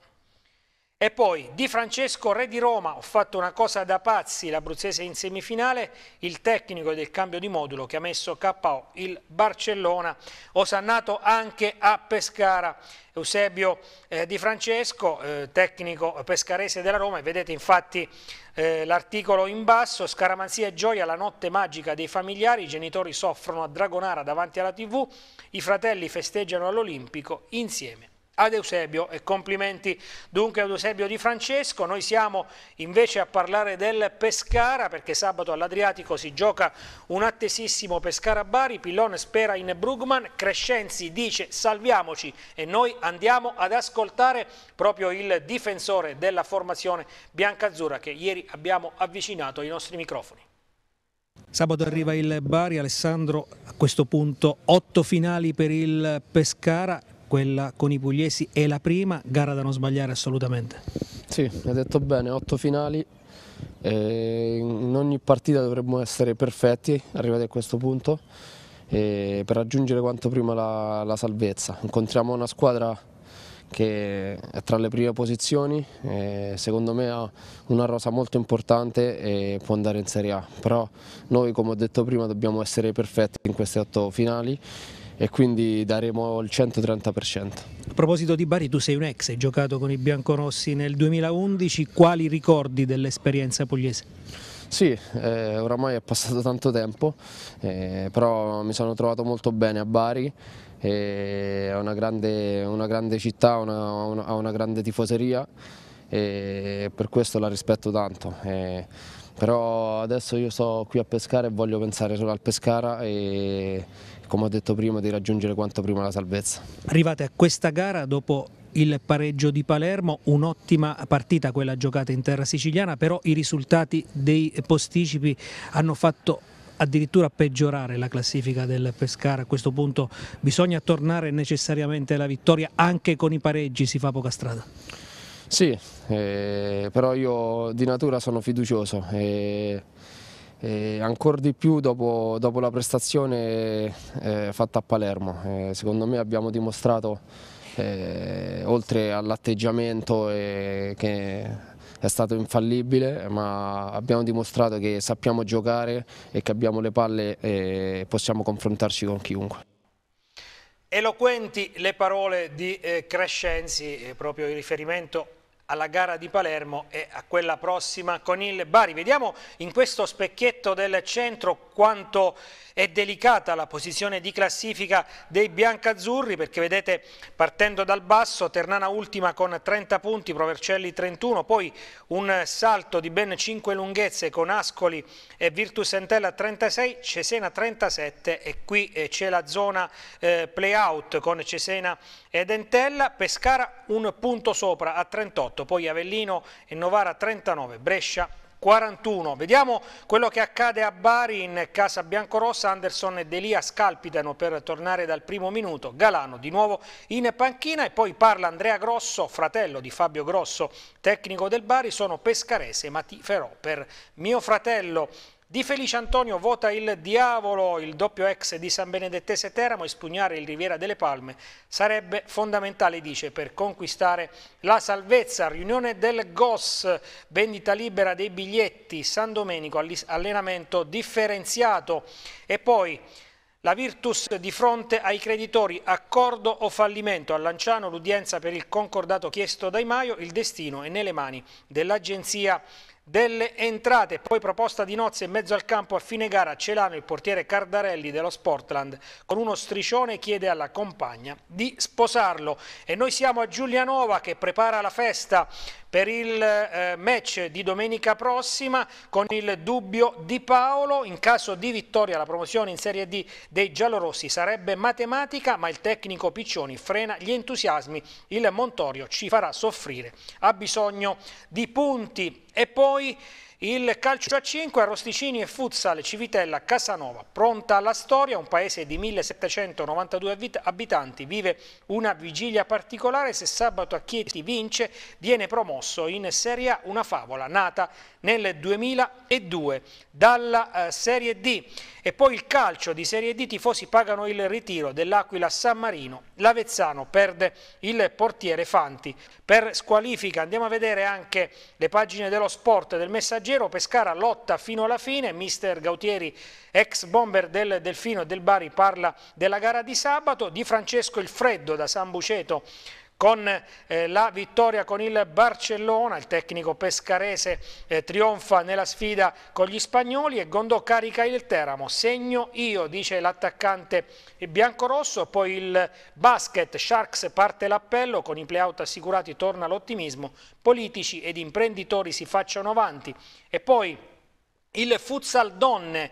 [SPEAKER 1] E poi Di Francesco, re di Roma, ho fatto una cosa da pazzi, l'abruzzese in semifinale, il tecnico del cambio di modulo che ha messo KO il Barcellona, osannato anche a Pescara. Eusebio eh, Di Francesco, eh, tecnico pescarese della Roma, e vedete infatti eh, l'articolo in basso, scaramanzia e gioia, la notte magica dei familiari, i genitori soffrono a Dragonara davanti alla tv, i fratelli festeggiano all'Olimpico insieme ad Eusebio e complimenti dunque ad Eusebio Di Francesco, noi siamo invece a parlare del Pescara perché sabato all'Adriatico si gioca un attesissimo Pescara-Bari, Pillone spera in Brugman, Crescenzi dice salviamoci e noi andiamo ad ascoltare proprio il difensore della formazione biancazzurra che ieri abbiamo avvicinato ai nostri microfoni. Sabato arriva il Bari, Alessandro a questo punto otto finali per il Pescara quella con i pugliesi è la prima gara da non sbagliare assolutamente. Sì, hai detto bene, otto
[SPEAKER 6] finali, eh, in ogni partita dovremmo essere perfetti, arrivati a questo punto, eh, per raggiungere quanto prima la, la, salvezza. Incontriamo una squadra che è tra le prime posizioni, eh, secondo me ha una rosa molto importante e può andare in Serie A, però noi come ho detto prima dobbiamo essere perfetti in queste otto finali e quindi daremo il 130%.
[SPEAKER 1] A proposito di Bari, tu sei un ex, hai giocato con i bianconossi nel 2011, quali ricordi dell'esperienza pugliese?
[SPEAKER 6] Sì, eh, oramai è passato tanto tempo, eh, però mi sono trovato molto bene a Bari, eh, è una grande, una grande città, ha una, una, una, grande tifoseria e per questo la rispetto tanto. Eh. però adesso io sto qui a Pescara e voglio pensare solo al Pescara e come ho detto prima, di raggiungere quanto prima la salvezza.
[SPEAKER 1] Arrivate a questa gara dopo il pareggio di Palermo, un'ottima partita quella giocata in terra siciliana, però i risultati dei posticipi hanno fatto addirittura peggiorare la classifica del Pescara, a questo punto bisogna tornare necessariamente alla vittoria, anche con i pareggi si fa poca strada.
[SPEAKER 6] Sì, eh, però io di natura sono fiducioso. Eh e eh, ancora di più dopo, dopo la prestazione eh, fatta a Palermo. Eh, secondo me abbiamo dimostrato, eh, oltre all'atteggiamento eh, che è stato infallibile, ma abbiamo dimostrato che sappiamo giocare e che abbiamo le palle e possiamo confrontarci con chiunque.
[SPEAKER 1] Eloquenti le parole di eh, Crescenzi, proprio in riferimento alla gara di Palermo e a quella prossima con il Bari. Vediamo in questo specchietto del centro quanto è delicata la posizione di classifica dei biancazzurri perché vedete partendo dal basso Ternana ultima con 30 punti, Provercelli 31, poi un salto di ben 5 lunghezze con Ascoli e Virtus Entella 36, Cesena 37 e qui eh, c'è la zona eh, playout con Cesena ed Entella, Pescara un punto sopra a 38, poi Avellino e Novara 39, Brescia 41. Vediamo quello che accade a Bari in casa biancorossa. Anderson e Elia scalpitano per tornare dal primo minuto. Galano di nuovo in panchina e poi parla Andrea Grosso, fratello di Fabio Grosso, tecnico del Bari. Sono pescarese ma ti tiferò per mio fratello. Di Felice Antonio vota il diavolo, il doppio ex di San Benedettese Teramo, espugnare il Riviera delle Palme sarebbe fondamentale, dice, per conquistare la salvezza. Riunione del GOS, vendita libera dei biglietti, San Domenico, allenamento differenziato e poi... La Virtus di fronte ai creditori, accordo o fallimento, a Lanciano l'udienza per il concordato chiesto dai Maio, il destino è nelle mani dell'agenzia delle entrate. Poi proposta di nozze in mezzo al campo a fine gara a Celano il portiere Cardarelli dello Sportland con uno striscione chiede alla compagna di sposarlo. E noi siamo a Giulianova che prepara la festa per il eh, match di domenica prossima con il dubbio di Paolo. In caso di vittoria la promozione in Serie D dei giallorossi sarebbe matematica ma il tecnico Piccioni frena gli entusiasmi. Il Montorio ci farà soffrire. Ha bisogno di punti e poi il calcio a 5, Arrosticini e Futsal Civitella Casanova. Pronta alla storia, un paese di 1792 abitanti vive una vigilia particolare. Se sabato a Chieti vince, viene promosso in Serie A una favola nata nel 2002 dalla eh, Serie D. E poi il calcio di Serie D, i tifosi pagano il ritiro dell'Aquila San Marino, l'Avezzano perde il portiere Fanti. Per squalifica andiamo a vedere anche le pagine dello sport del messaggero, Pescara lotta fino alla fine, mister Gautieri ex bomber del Delfino e del Bari parla della gara di sabato, Di Francesco il freddo da San Buceto con eh, la vittoria con il Barcellona, il tecnico pescarese eh, trionfa nella sfida con gli spagnoli e Gondò carica il Teramo, segno io, dice l'attaccante biancorosso, poi il basket Sharks parte l'appello, con i playout assicurati torna l'ottimismo, politici ed imprenditori si facciano avanti e poi il futsal donne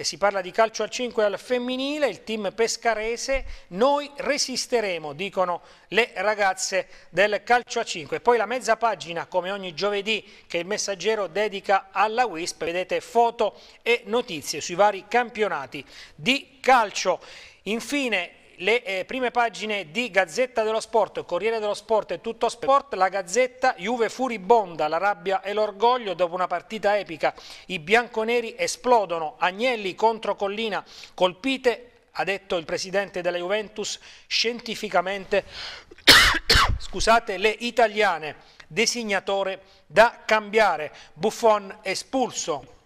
[SPEAKER 1] e si parla di calcio al 5 al femminile, il team pescarese, noi resisteremo, dicono le ragazze del calcio a 5. Poi la mezza pagina, come ogni giovedì, che il messaggero dedica alla WISP, vedete foto e notizie sui vari campionati di calcio. Infine le eh, prime pagine di Gazzetta dello Sport, Corriere dello Sport e Tutto Sport, la Gazzetta, Juve furibonda, la rabbia e l'orgoglio dopo una partita epica, i bianconeri esplodono, Agnelli contro Collina, colpite, ha detto il presidente della Juventus, scientificamente scusate, le italiane, designatore da cambiare, Buffon espulso.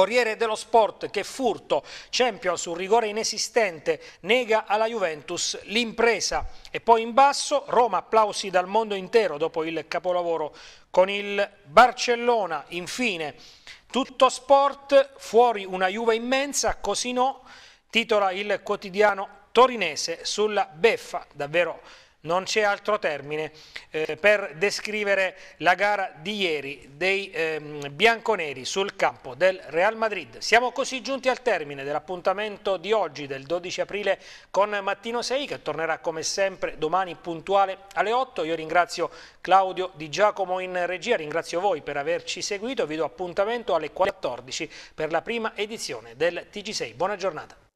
[SPEAKER 1] Corriere dello Sport che furto, Champion sul rigore inesistente, nega alla Juventus l'impresa. E poi in basso Roma applausi dal mondo intero dopo il capolavoro con il Barcellona. Infine tutto sport, fuori una Juve immensa, così no, titola il quotidiano torinese sulla beffa davvero non c'è altro termine eh, per descrivere la gara di ieri dei eh, bianconeri sul campo del Real Madrid. Siamo così giunti al termine dell'appuntamento di oggi del 12 aprile con Mattino 6 che tornerà come sempre domani puntuale alle 8. Io ringrazio Claudio Di Giacomo in regia, ringrazio voi per averci seguito, vi do appuntamento alle 14 per la prima edizione del TG6. Buona giornata.